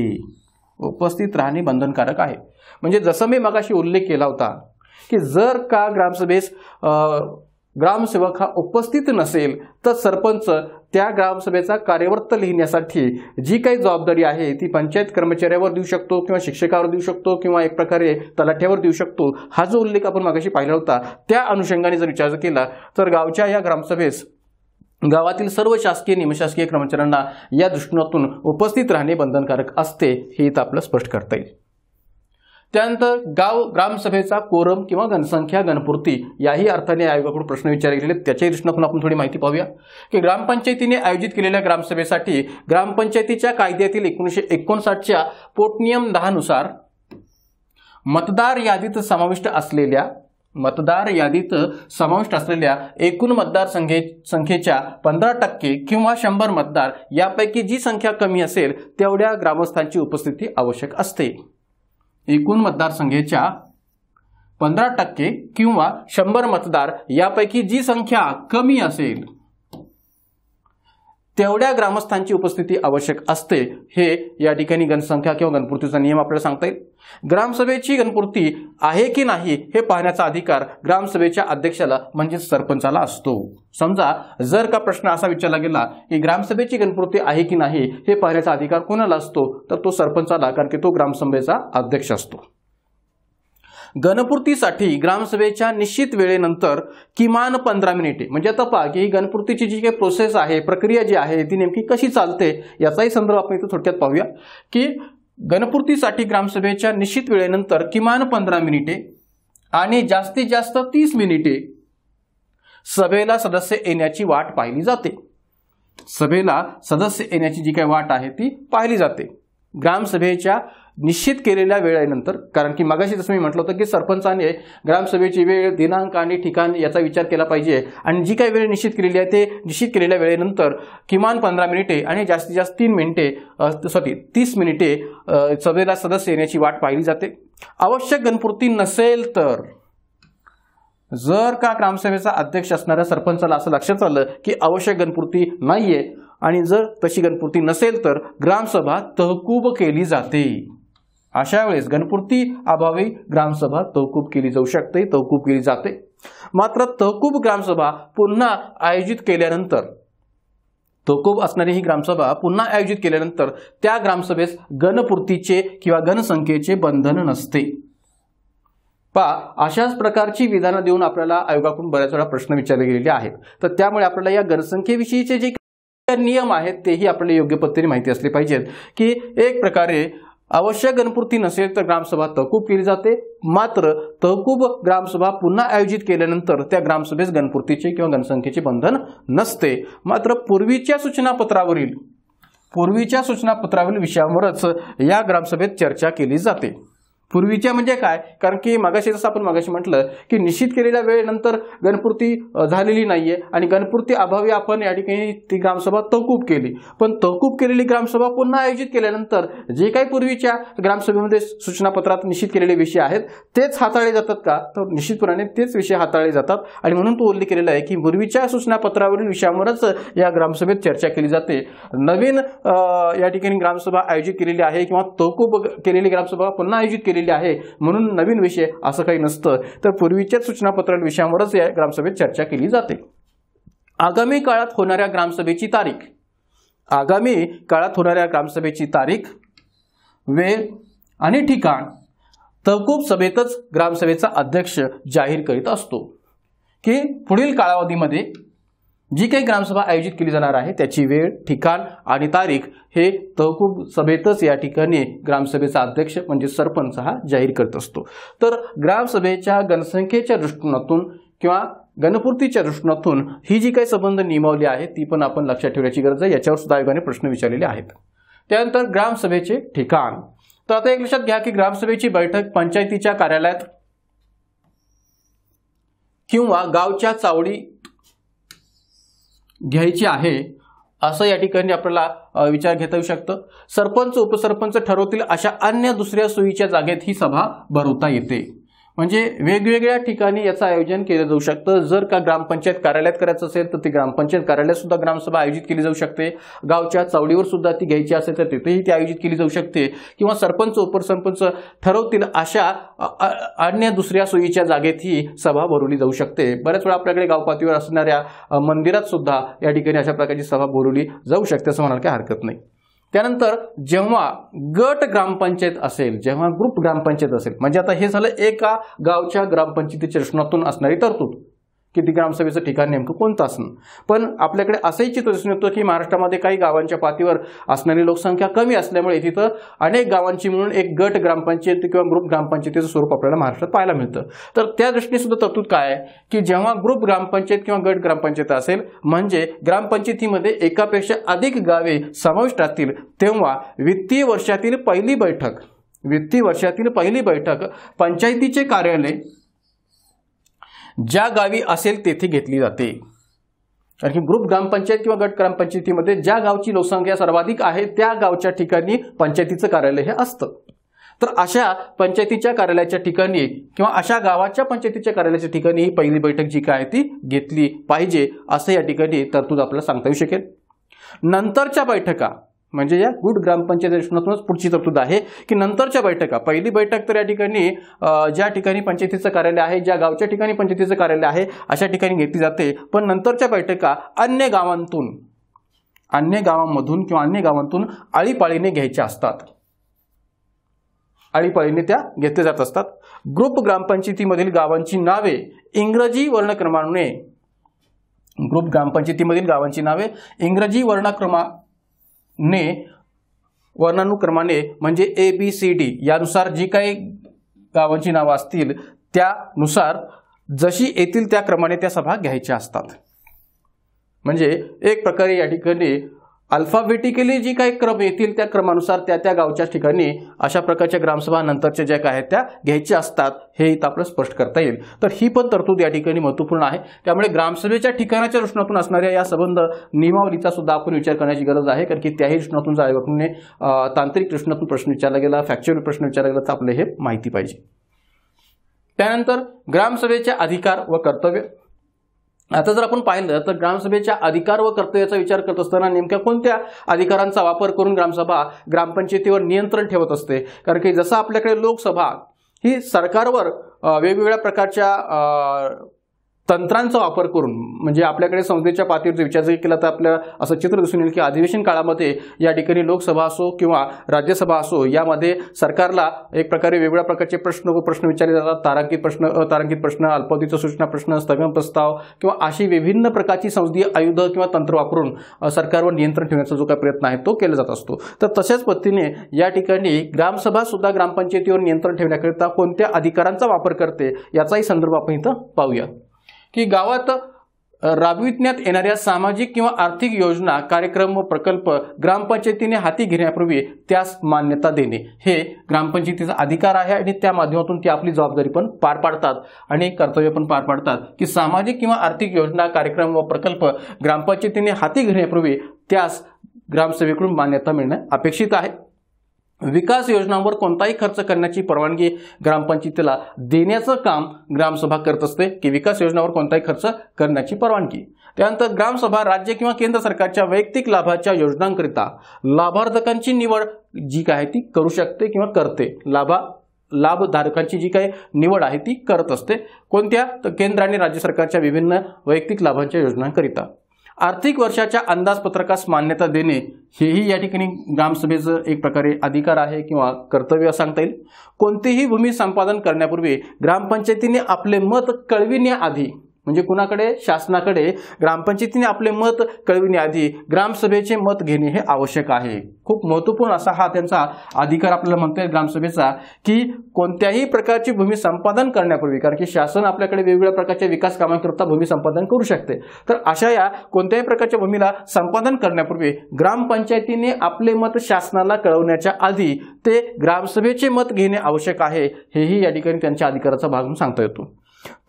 उपस्थित राहणे बंधनकारक आहे म्हणजे जसं मी मगाशी उल्लेख केला होता की जर का ग्रामसभेस ग्रामसेवक हा उपस्थित नसेल तर सरपंच त्या ग्रामसभेचा कार्यवर्त लिहिण्यासाठी जी काही जबाबदारी आहे ती पंचायत कर्मचाऱ्यावर देऊ शकतो किंवा शिक्षकावर देऊ शकतो किंवा एक प्रकारे तलाठ्यावर देऊ शकतो हा जो उल्लेख आपण मागाशी पाहिला होता त्या अनुषंगाने जर विचार केला तर गावच्या या ग्रामसभेस गावातील सर्व शासकीय निमशासकीय कर्मचाऱ्यांना या दृष्टिकोनातून उपस्थित राहणे बंधनकारक असते हे इथं आपलं स्पष्ट करता येईल त्यानंतर गाव ग्रामसभेचा कोरम किंवा गणसंख्या गणपूर्ती याही अर्थाने आयोगाकडून प्रश्न विचारले गेले त्याच्याही दृष्टीनं आपण थोडी माहिती पाहूया की ग्रामपंचायतीने आयोजित केलेल्या ग्रामसभेसाठी ग्रामपंचायतीच्या कायद्यातील एकोणीसशे एकोणसाठच्या पोटनियम दहानुसार मतदार यादीत समाविष्ट असलेल्या मतदार यादीत समाविष्ट असलेल्या एकूण मतदार संख्ये संख्येच्या पंधरा टक्के किंवा शंभर मतदार यापैकी जी संख्या कमी असेल तेवढ्या ग्रामस्थांची उपस्थिती आवश्यक असते एकूण मतदारसंघेच्या पंधरा टक्के किंवा शंभर मतदार यापैकी जी संख्या कमी असेल तेवढ्या ग्रामस्थांची उपस्थिती आवश्यक असते हे या ठिकाणी गणसंख्या किंवा गणपूर्तीचा नियम आपल्याला सांगता येईल ग्रामसभेची गणपूर्ती आहे की नाही हे पाहण्याचा अधिकार ग्रामसभेच्या अध्यक्षाला म्हणजे सरपंचाला असतो समजा जर का प्रश्न असा विचारला गेला की ग्रामसभेची गणपूर्ती आहे की नाही हे पाहण्याचा अधिकार कोणाला असतो तर तो सरपंचाला कारण की तो ग्रामसभेचा अध्यक्ष असतो गणपूर्तीसाठी ग्रामसभेच्या निश्चित वेळेनंतर किमान पंधरा मिनिटे म्हणजे आता पहा की गणपूर्तीची जी काही प्रोसेस आहे प्रक्रिया जी आहे ती नेमकी कशी चालते याचाही संदर्भ आपण इथं थोडक्यात पाहूया की गणपूर्तीसाठी ग्रामसभेच्या निश्चित वेळेनंतर किमान पंधरा मिनिटे आणि जास्तीत जास्त तीस मिनिटे सभेला सदस्य येण्याची वाट पाहिली जाते सभेला सदस्य येण्याची जी काही वाट आहे ती पाहिली जाते ग्रामसभेच्या निश्चित केलेल्या वेळेनंतर कारण की मगाशी जसं मी म्हटलं होतं की सरपंचाने ग्रामसभेची वेळ दिनांक आणि ठिकाण याचा विचार केला पाहिजे आणि जी काही वेळ निश्चित केलेली आहे ते निश्चित केलेल्या वेळेनंतर किमान पंधरा मिनिटे आणि जास्तीत जास्त तीन मिनिटे सॉरी तीस मिनिटे सभेला सदस्य येण्याची वाट पाहिली जाते आवश्यक गणपूर्ती नसेल तर जर का ग्रामसभेचा अध्यक्ष असणाऱ्या सरपंचाला असं लक्षात आलं की आवश्यक गणपूर्ती नाहीये आणि जर तशी गणपूर्ती नसेल तर ग्रामसभा तहकूब केली जाते अशा वेळेस गणपूर्ती अभावी ग्रामसभा तहकूब केली जाऊ शकते तहकूब केली जाते मात्र तहकूब ग्रामसभा पुन्हा आयोजित केल्यानंतर तहकूब असणारी ही ग्रामसभा पुन्हा आयोजित केल्यानंतर त्या ग्रामसभेस गणपूर्तीचे किंवा गणसंख्येचे बंधन नसते पा अशाच प्रकारची विधानं देऊन आपल्याला आयोगाकडून बऱ्याच वेळा प्रश्न विचारले गेलेले आहेत तर त्यामुळे आपल्याला या गणसंख्येविषयीचे जे नियम आहेत तेही आपल्याला योग्य पद्धतीने माहिती असले पाहिजेत की एक प्रकारे आवश्यक गणपूर्ती नसेल तर ग्रामसभा तहकूब केली जाते मात्र तहकूब ग्रामसभा पुन्हा आयोजित केल्यानंतर त्या ग्रामसभेस गणपूर्तीचे किंवा गणसंख्येचे बंधन नसते मात्र पूर्वीच्या सूचनापत्रावरील पूर्वीच्या सूचनापत्रावरील विषयांवरच या ग्रामसभेत चर्चा केली जाते पूर्वीच्या म्हणजे काय कारण की मागाशी जसं आपण मागाशी म्हटलं की निश्चित केलेल्या वेळेनंतर गणपूर्ती झालेली नाहीये आणि गणपूर्ती अभावी आपण या ठिकाणी ती ग्रामसभा तहकूब केली पण तहकूब केलेली ग्रामसभा पुन्हा आयोजित केल्यानंतर जे काही पूर्वीच्या ग्रामसभेमध्ये सूचनापत्रात निश्चित केलेले विषय आहेत तेच हाताळले जातात का तर निश्चितपणाने तेच विषय हाताळले जातात आणि म्हणून तो उल्लेख केलेला आहे की पूर्वीच्या सूचनापत्रावरील विषयांवरच या ग्रामसभेत चर्चा केली जाते नवीन या ठिकाणी ग्रामसभा आयोजित केलेली आहे किंवा तहकूब केलेली ग्रामसभा पुन्हा आयोजित केली आहे म्हणून नवीन विषय असं काही नसतं तर पूर्वीच्या सूचनापत्र विषयांवरच या ग्रामसभेत चर्चा केली जाते आगामी काळात होणाऱ्या ग्रामसभेची तारीख आगामी काळात होणाऱ्या ग्रामसभेची तारीख वेळ आणि ठिकाण तहकूब सभेतच ग्रामसभेचा अध्यक्ष जाहीर करीत असतो की पुढील कालावधीमध्ये जी काही ग्रामसभा आयोजित केली जाणार आहे त्याची वेळ ठिकाण आणि तारीख हे तहकूब सभेतच या ठिकाणी ग्रामसभेचा अध्यक्ष म्हणजे सरपंच हा जाहीर करत असतो तर ग्रामसभेच्या जनसंख्येच्या दृष्टीनातून किंवा गणपूर्तीच्या दृष्टीनातून ही जी काही संबंध नियमावली आहे ती पण आपण लक्षात ठेवण्याची गरज आहे याच्यावर सुद्धा आयोगाने प्रश्न विचारलेले आहेत त्यानंतर ग्रामसभेचे ठिकाण तर आता एक लक्षात घ्या की ग्रामसभेची बैठक पंचायतीच्या कार्यालयात किंवा गावच्या चावडी घ्यायची आहे असं या ठिकाणी आपल्याला विचार घेता येऊ शकतं सरपंच उपसरपंच ठरवतील अशा अन्य दुसऱ्या सोयीच्या जागेत ही सभा भरवता येते म्हणजे वेगवेगळ्या ठिकाणी याचं आयोजन केलं जाऊ शकतं जर का ग्रामपंचायत कार्यालयात करायचं असेल तर ती ग्रामपंचायत कार्यालयात सुद्धा ग्रामसभा आयोजित केली जाऊ शकते गावच्या चावडीवर सुद्धा ती घ्यायची असेल तर तिथेही ती आयोजित केली जाऊ शकते किंवा सरपंच उपसरपंच ठरवतील अशा अन्य दुसऱ्या सोयीच्या जागेत ही सभा भरवली जाऊ शकते बऱ्याच वेळा आपल्याकडे गावपातळीवर असणाऱ्या मंदिरात सुद्धा या ठिकाणी अशा प्रकारची सभा भरवली जाऊ शकते असं म्हणायला काही हरकत नाही त्यानंतर जेव्हा गट ग्रामपंचायत असेल जेव्हा ग्रुप ग्रामपंचायत असेल म्हणजे आता हे झालं एका गावच्या ग्रामपंचायतीच्या रचनातून असणारी तरतूद किती ग्रामसभेचं ठिकाण नेमकं कोणतं असणं पण आपल्याकडे असंही चित्र दिसून येतं की महाराष्ट्रामध्ये काही गावांच्या पातळीवर असणारी लोकसंख्या कमी असल्यामुळे तिथं अनेक गावांची मिळून एक गट ग्रामपंचायत किंवा ग्रुप ग्रामपंचायतीचं स्वरूप आपल्याला महाराष्ट्रात पाहायला मिळतं तर त्या दृष्टीने सुद्धा तरतूद काय आहे की जेव्हा ग्रुप ग्रामपंचायत किंवा गट ग्रामपंचायत असेल म्हणजे ग्रामपंचायतीमध्ये एकापेक्षा अधिक गावे समाविष्ट असतील तेव्हा वित्तीय वर्षातील पहिली बैठक वित्तीय वर्षातील पहिली बैठक पंचायतीचे कार्यालय ज्या गावी असेल तेथे घेतली जाते कारण की ग्रुप ग्रामपंचायत किंवा गट ग्रामपंचायतीमध्ये ज्या गावची लोकसंख्या सर्वाधिक आहे त्या गावच्या ठिकाणी पंचायतीचं कार्यालय हे असतं तर अशा पंचायतीच्या कार्यालयाच्या ठिकाणी किंवा अशा गावाच्या पंचायतीच्या कार्यालयाच्या ठिकाणी ही पहिली बैठक जी काय ती घेतली पाहिजे असं या ठिकाणी तरतूद आपल्याला सांगता येऊ शकेल नंतरच्या बैठका म्हणजे या गुड ग्रामपंचायत अधिवेशनातूनच पुढची तरतूद आहे की नंतरच्या बैठका पहिली बैठक तर या ठिकाणी ज्या ठिकाणी पंचायतीचं कार्यालय आहे ज्या गावच्या ठिकाणी पंचायतीचं कार्यालय आहे अशा ठिकाणी घेतली जाते पण नंतरच्या बैठका अन्य गावांतून अन्य गावांमधून किंवा अन्य गावांतून आळीपाळीने घ्यायच्या असतात आळीपाळीने त्या घेतल्या जात असतात ग्रुप ग्रामपंचायतीमधील गावांची नावे इंग्रजी वर्णक्रमाने ग्रुप ग्रामपंचायतीमधील गावांची नावे इंग्रजी वर्णक्रमा ने वर्णानुक्रमाने म्हणजे ए बी सी डी यानुसार जी काही गावांची नावं असतील त्यानुसार जशी येतील त्या क्रमाने त्या सभा घ्यायच्या असतात म्हणजे एक प्रकारे या ठिकाणी अल्फाबेटिकली जी काही क्रम येतील त्या क्रमानुसार त्या त्या गावच्या ठिकाणी अशा प्रकारच्या ग्रामसभा नंतरच्या ज्या काय आहेत त्या घ्यायच्या असतात हे इथं आपलं स्पष्ट करता येईल तर ही पण तरतूद या ठिकाणी महत्त्वपूर्ण आहे त्यामुळे ग्रामसभेच्या ठिकाणाच्या दृष्टीतून असणाऱ्या या संबंध नियमावलीचा सुद्धा आपण विचार करण्याची गरज आहे कारण की त्याही दृष्टीतून जर आयोगाकडून तांत्रिक दृष्टीतून प्रश्न विचारला गेला फॅक्च्युअल प्रश्न विचारला गेला तर आपलं हे माहिती पाहिजे त्यानंतर ग्रामसभेचे अधिकार व कर्तव्य आता जर आपण पाहिलं तर ग्रामसभेच्या अधिकार व कर्तव्याचा विचार करत असताना नेमक्या कोणत्या अधिकारांचा वापर करून ग्रामसभा ग्रामपंचायतीवर नियंत्रण ठेवत असते कारण की जसं आपल्याकडे लोकसभा ही सरकारवर वेगवेगळ्या प्रकारच्या तंत्रांचा वापर करून म्हणजे आपल्याकडे संसदेच्या पातळीवर विचार जरी केला तर आपल्या असं चित्र दिसून येईल की अधिवेशन काळामध्ये या ठिकाणी लोकसभा असो किंवा राज्यसभा असो यामध्ये सरकारला एक प्रकारे वेगवेगळ्या प्रकारचे प्रश्न व प्रश्न विचारले जातात तारांकित प्रश्न तारांकित प्रश्न अल्पावधीचा सूचना प्रश्न स्थगन प्रस्ताव किंवा अशी विभिन्न प्रकारची संसदीय आयुध किंवा तंत्र वापरून सरकारवर नियंत्रण ठेवण्याचा जो काही प्रयत्न आहे तो केला जात असतो तर तशाच पद्धतीने या ठिकाणी ग्रामसभा सुद्धा ग्रामपंचायतीवर नियंत्रण ठेवण्याकरिता कोणत्या अधिकारांचा वापर करते याचाही संदर्भ आपण इथं पाहूया की गावात राबविण्यात येणाऱ्या सामाजिक किंवा आर्थिक योजना कार्यक्रम व प्रकल्प ग्रामपंचायतीने हाती घेण्यापूर्वी त्यास मान्यता देणे हे ग्रामपंचायतीचा अधिकार आहे आणि त्या माध्यमातून ती आपली जबाबदारी पण पार पाडतात आणि कर्तव्य पण पार पाडतात की सामाजिक किंवा आर्थिक योजना कार्यक्रम व प्रकल्प ग्रामपंचायतीने हाती घेण्यापूर्वी त्यास ग्रामसेवेकडून मान्यता मिळणं अपेक्षित आहे विकास योजनांवर कोणताही खर्च करण्याची परवानगी ग्रामपंचायतीला देण्याचं काम ग्रामसभा करत असते की विकास योजनांवर कोणताही खर्च करण्याची परवानगी त्यानंतर ग्रामसभा राज्य किंवा केंद्र सरकारच्या वैयक्तिक लाभाच्या योजनांकरिता लाभार्थकांची निवड जी काय ती करू शकते किंवा करते लाभा लाभधारकांची जी काही निवड आहे ती करत असते कोणत्या तर केंद्र आणि राज्य सरकारच्या विभिन्न वैयक्तिक लाभांच्या योजनांकरिता आर्थिक वर्षाच्या अंदाजपत्रकास मान्यता देणे हेही या ठिकाणी ग्रामसभेचं एक प्रकारे अधिकार आहे किंवा कर्तव्य सांगता येईल कोणतीही भूमी संपादन करण्यापूर्वी ग्रामपंचायतीने आपले मत कळविण्याआधी म्हणजे कुणाकडे शासनाकडे ग्रामपंचायतीने आपले मत कळविण्याआधी ग्रामसभेचे मत घेणे हे आवश्यक आहे खूप महत्त्वपूर्ण असा हा त्यांचा अधिकार आपल्याला म्हणता येईल ग्रामसभेचा की कोणत्याही प्रकारची भूमी संपादन करण्यापूर्वी कारण की शासन आपल्याकडे वेगवेगळ्या प्रकारच्या विकास कामांकरता भूमी संपादन करू शकते तर अशा या कोणत्याही प्रकारच्या भूमीला संपादन करण्यापूर्वी ग्रामपंचायतीने आपले मत शासनाला कळवण्याच्या आधी ते ग्रामसभेचे मत घेणे आवश्यक आहे हेही या ठिकाणी त्यांच्या अधिकाराचा भाग म्हणून सांगता येतो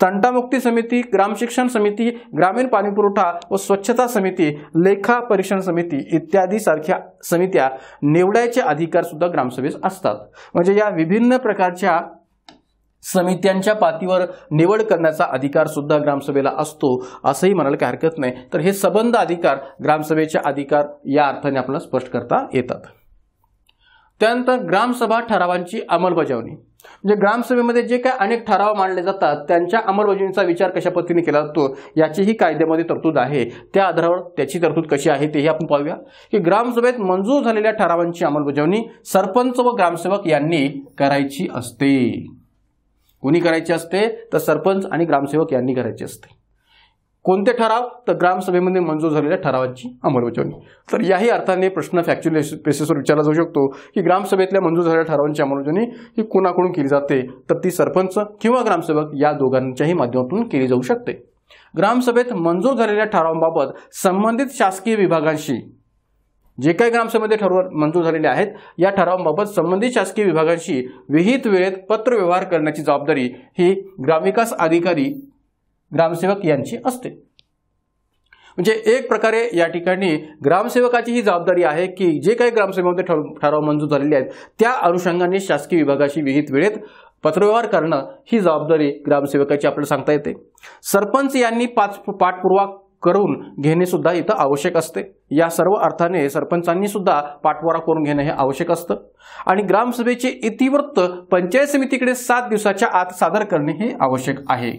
तंटामुक्ती समिती ग्रामशिक्षण समिती ग्रामीण पाणीपुरवठा व स्वच्छता समिती लेखा परीक्षण समिती इत्यादी सारख्या समित्या निवडायचे अधिकार सुद्धा ग्रामसभेस असतात म्हणजे या विभिन्न प्रकारच्या समित्यांच्या पातीवर निवड करण्याचा अधिकार सुद्धा ग्रामसभेला असतो असंही म्हणायला काही हरकत नाही तर हे सबंध अधिकार ग्रामसभेचे अधिकार या अर्थाने आपल्याला स्पष्ट करता येतात त्यानंतर ग्रामसभा ठरावांची अंमलबजावणी म्हणजे ग्रामसभेमध्ये जे काय अनेक ठराव मांडले जातात त्यांच्या अंमलबजावणीचा विचार कशा पद्धतीने केला जातो याचीही कायद्यामध्ये तरतूद आहे त्या आधारावर त्याची तरतूद कशी आहे तेही आपण पाहूया की ग्रामसभेत मंजूर झालेल्या ठरावांची अंमलबजावणी सरपंच व ग्रामसेवक यांनी करायची असते कोणी करायची असते तर सरपंच आणि ग्रामसेवक यांनी करायची असते कोणते ठराव तर ग्रामसभेमध्ये मंजूर झालेल्या ठरावाची अंमलबजावणी तर याही अर्थाने प्रश्न फॅक्च्युअल बेसिसवर विचारला जाऊ शकतो की ग्रामसभेतल्या मंजूर झालेल्या ठरावांची अंमलबजावणी ही कोणाकडून केली जाते तर ती सरपंच किंवा ग्रामसेवक या दोघांच्याही माध्यमातून केली जाऊ शकते ग्रामसभेत मंजूर झालेल्या ठरावांबाबत संबंधित शासकीय विभागांशी जे काही ग्रामसभेमध्ये ठरव मंजूर झालेले आहेत या ठरावांबाबत संबंधित शासकीय विभागांशी विहित वेळेत पत्रव्यवहार करण्याची जबाबदारी ही ग्रामविकास अधिकारी ग्रामसेवक यांची असते म्हणजे एक प्रकारे या ठिकाणी ग्रामसेवकाची ही जबाबदारी आहे की जे काही ठरव ठराव मंजूर झालेले आहेत त्या अनुषंगाने शासकीय विभागाशी विहित वेळेत पत्रव्यवहार करणं ही जबाबदारी ग्रामसेवकाची आपल्याला सांगता येते सरपंच यांनी पाच पाठपुरावा करून घेणे सुद्धा इथं आवश्यक असते या सर्व अर्थाने सरपंचांनी सुद्धा पाठपुरा करून घेणं हे आवश्यक असतं आणि ग्रामसभेचे इतिवृत्त पंचायत समितीकडे सात दिवसाच्या आत सादर करणे हे आवश्यक आहे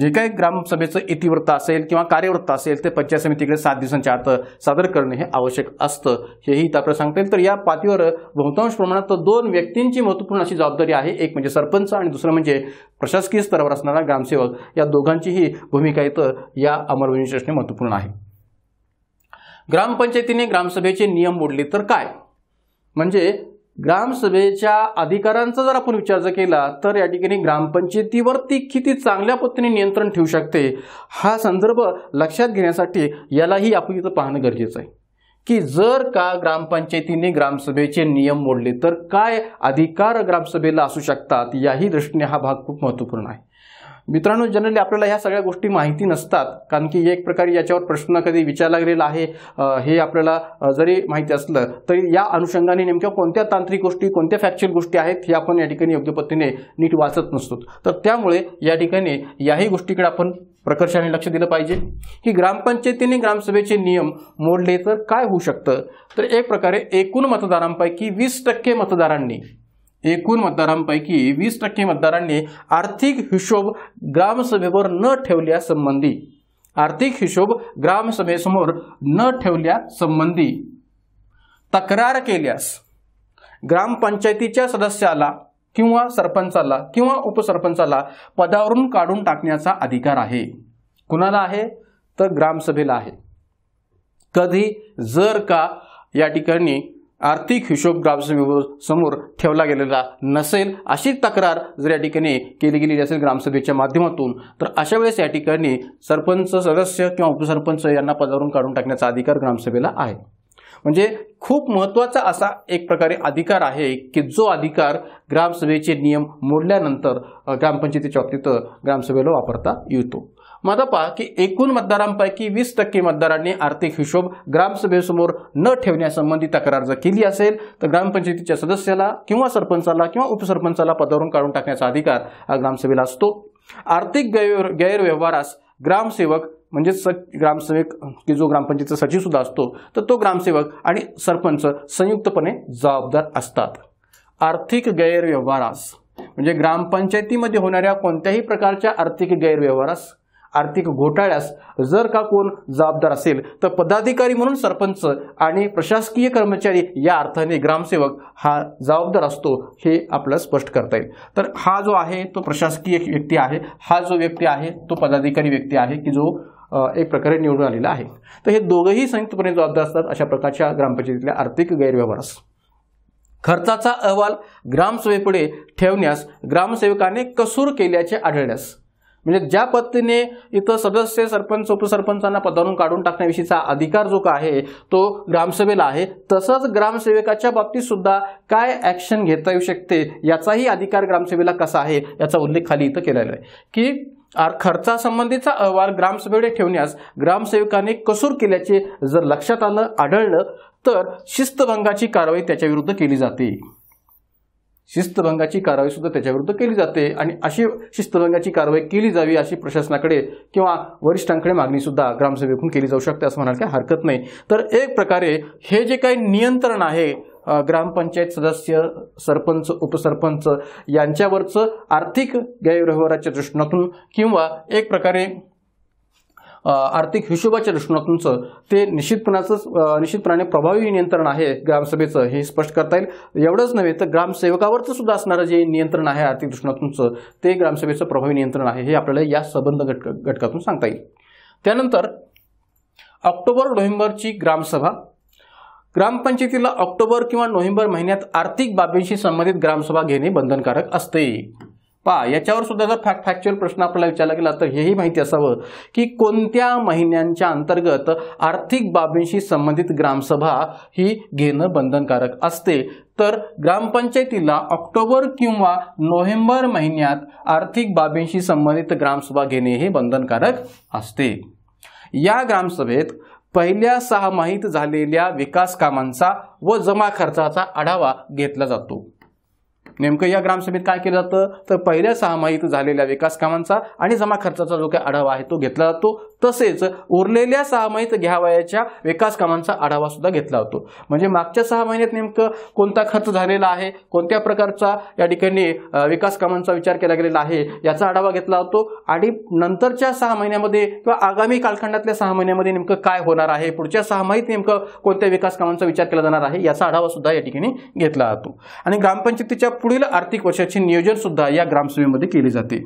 जे काही ग्रामसभेचं इतिवृत्त असेल किंवा कार्यवृत्त असेल ते पंचायत समितीकडे सात दिवसांच्या आत सादर करणे हे आवश्यक असतं हेही त्याप्रमाणे सांगता येईल तर या पातळीवर बहुतांश प्रमाणात दोन व्यक्तींची महत्त्वपूर्ण अशी जबाबदारी आहे एक म्हणजे सरपंच आणि दुसरं म्हणजे प्रशासकीय स्तरावर असणारा ग्रामसेवक या दोघांचीही भूमिका इथं या अंमलबजावणीची असणे महत्त्वपूर्ण आहे ग्रामपंचायतीने ग्रामसभेचे नियम मोडले तर काय म्हणजे ग्रामसभेच्या अधिकारांचा जर आपण विचार जर केला तर या ठिकाणी ग्रामपंचायतीवरती किती चांगल्या पद्धतीने नियंत्रण ठेवू शकते हा संदर्भ लक्षात घेण्यासाठी यालाही आपण इथं पाहणं गरजेचं आहे की जर का ग्रामपंचायतीने ग्रामसभेचे नियम मोडले तर काय अधिकार ग्रामसभेला असू शकतात याही दृष्टीने हा भाग खूप महत्त्वपूर्ण आहे मित्रांनो जनरली आपल्याला ह्या सगळ्या गोष्टी माहिती नसतात कारण की एक प्रकारे याच्यावर प्रश्न कधी विचारला गेलेला आहे हे आपल्याला जरी माहिती असलं तरी या अनुषंगाने नेमक्या कोणत्या तांत्रिक गोष्टी कोणत्या फॅक्च्युअल गोष्टी आहेत हे आपण या ठिकाणी योग्य पद्धतीने नीट वाचत नसतो तर त्यामुळे या ठिकाणी याही गोष्टीकडे आपण प्रकर्षाने लक्ष दिलं पाहिजे की ग्रामपंचायतीने ग्रामसभेचे नियम मोडले तर काय होऊ शकतं तर एक प्रकारे एकूण मतदारांपैकी वीस टक्के मतदारांनी एकूण मतदारांपैकी वीस टक्के मतदारांनी आर्थिक हिशोब ग्रामसभेवर न ठेवल्यासंबंधी आर्थिक हिशोब ग्रामसभेसमोर न ठेवल्यासंबंधी तक्रार केल्यास ग्रामपंचायतीच्या सदस्याला किंवा सरपंचाला किंवा उपसरपंचाला पदावरून काढून टाकण्याचा अधिकार आहे कुणाला आहे तर ग्रामसभेला आहे कधी जर का या ठिकाणी आर्थिक हिशोब समोर ठेवला गेलेला नसेल अशी तक्रार जर या ठिकाणी केली गेलेली असेल ग्रामसभेच्या माध्यमातून तर अशा वेळेस या ठिकाणी सरपंच सदस्य किंवा उपसरपंच यांना पदावरून काढून टाकण्याचा अधिकार ग्रामसभेला आहे म्हणजे खूप महत्त्वाचा असा एक प्रकारे अधिकार आहे की जो अधिकार ग्रामसभेचे नियम मोडल्यानंतर ग्रामपंचायतीच्या बाबतीत ग्रामसभेला वापरता येतो मात्र की एकूण मतदारांपैकी वीस टक्के मतदारांनी आर्थिक हिशोब ग्रामसभेसमोर न ठेवण्यासंबंधी तक्रार जर केली असेल तर ग्रामपंचायतीच्या सदस्याला किंवा सरपंचाला किंवा उपसरपंचाला पदावरून काढून टाकण्याचा अधिकार हा ग्रामसभेला असतो आर्थिक गैर गैरव्यवहारास ग्रामसेवक म्हणजेच ग्रामसेवक की जो ग्रामपंचायतचा सचिव सुद्धा असतो तर तो ग्रामसेवक आणि सरपंच संयुक्तपणे जबाबदार असतात आर्थिक गैरव्यवहारास म्हणजे ग्रामपंचायतीमध्ये होणाऱ्या कोणत्याही प्रकारच्या आर्थिक गैरव्यवहारास आर्थिक घोटाळ्यास जर का कोण जबाबदार असेल तर पदाधिकारी म्हणून सरपंच आणि प्रशासकीय कर्मचारी या अर्थाने ग्रामसेवक हा जबाबदार असतो हे आपलं स्पष्ट करता येईल तर हा जो आहे तो प्रशासकीय व्यक्ती आहे हा जो व्यक्ती आहे तो पदाधिकारी व्यक्ती आहे की जो एक प्रकारे निवडून आलेला आहे तर हे दोघंही संयुक्तपणे जबाबदार असतात अशा प्रकारच्या ग्रामपंचायतीतल्या आर्थिक गैरव्यवहारास खर्चाचा अहवाल ग्रामसेवेपुढे ठेवण्यास ग्रामसेवकाने कसूर केल्याचे आढळल्यास म्हणजे ज्या पद्धतीने इथं सदस्य सरपंच उपसरपंचांना पदावरून काढून टाकण्याविषयीचा अधिकार जो का आहे तो ग्रामसभेला आहे तसंच ग्रामसेवकाच्या बाबतीत सुद्धा काय ॲक्शन घेता येऊ शकते याचाही अधिकार ग्रामसेवेला कसा आहे याचा उल्लेख खाली इथं केलेला आहे की खर्चासंबंधीचा अहवाल ग्रामसभेकडे ठेवण्यास ग्रामसेवकाने कसूर केल्याचे जर लक्षात आलं आढळलं तर शिस्तभंगाची कारवाई त्याच्याविरुद्ध केली जाते शिस्तभंगाची कारवाई सुद्धा त्याच्याविरुद्ध केली जाते आणि अशी शिस्तभंगाची कारवाई केली जावी अशी प्रशासनाकडे किंवा वरिष्ठांकडे मागणी सुद्धा ग्रामसभेकडून केली जाऊ शकते असं म्हणायला काही हरकत नाही तर एक प्रकारे हे जे काही नियंत्रण आहे ग्रामपंचायत सदस्य सरपंच उपसरपंच यांच्यावरचं आर्थिक गैरव्यवहाराच्या दृष्टीनातून किंवा एक प्रकारे आर्थिक हिशोबाच्या दृष्टिकोनातूनचं ते निश्चितपणाचं निश्चितपणाने प्रभावी नियंत्रण आहे ग्रामसभेचं हे स्पष्ट करता येईल एवढंच नव्हे तर ग्रामसेवकावरचं सुद्धा असणारं जे नियंत्रण आहे आर्थिक दृष्टिकोनातूनचं ते ग्रामसभेचं प्रभावी नियंत्रण आहे हे आपल्याला या संबंध घटक घटकातून सांगता येईल त्यानंतर ऑक्टोबर नोव्हेंबरची ग्रामसभा ग्रामपंचायतीला ऑक्टोबर किंवा नोव्हेंबर महिन्यात आर्थिक बाबींशी संबंधित ग्रामसभा घेणे बंधनकारक असते पा याच्यावर सुद्धा जर फॅक्ट फॅक्च्युअल प्रश्न आपल्याला विचारला गेला तर हेही माहिती असावं की कोणत्या महिन्यांच्या अंतर्गत आर्थिक बाबींशी संबंधित ग्रामसभा ही घेणं बंधनकारक असते तर ग्रामपंचायतीला ऑक्टोबर किंवा नोव्हेंबर महिन्यात आर्थिक बाबींशी संबंधित ग्रामसभा घेणे हे बंधनकारक असते या ग्रामसभेत पहिल्या सहा माहीत झालेल्या विकास कामांचा व जमा खर्चाचा आढावा घेतला जातो नेमकं या ग्रामसभेत काय केलं जातं तर पहिल्या सहामाहीत झालेल्या विकास कामांचा आणि जमा खर्चाचा जो काही आढावा आहे तो घेतला जातो तसेच उरलेल्या सहा घ्यावयाच्या विकास कामांचा आढावा सुद्धा घेतला जातो म्हणजे मागच्या सहा महिन्यात नेमकं कोणता खर्च झालेला आहे कोणत्या प्रकारचा या ठिकाणी विकास कामांचा विचार केला गेलेला आहे याचा आढावा घेतला जातो आणि नंतरच्या सहा महिन्यामध्ये किंवा आगामी कालखंडातल्या सहा महिन्यामध्ये नेमकं काय होणार आहे पुढच्या सहा महिन्यात नेमकं कोणत्या विकास कामांचा विचार केला जाणार आहे याचा आढावा सुद्धा या ठिकाणी घेतला जातो आणि ग्रामपंचायतीच्या पुढील आर्थिक वर्षाचे नियोजन सुद्धा या ग्रामसभेमध्ये केले जाते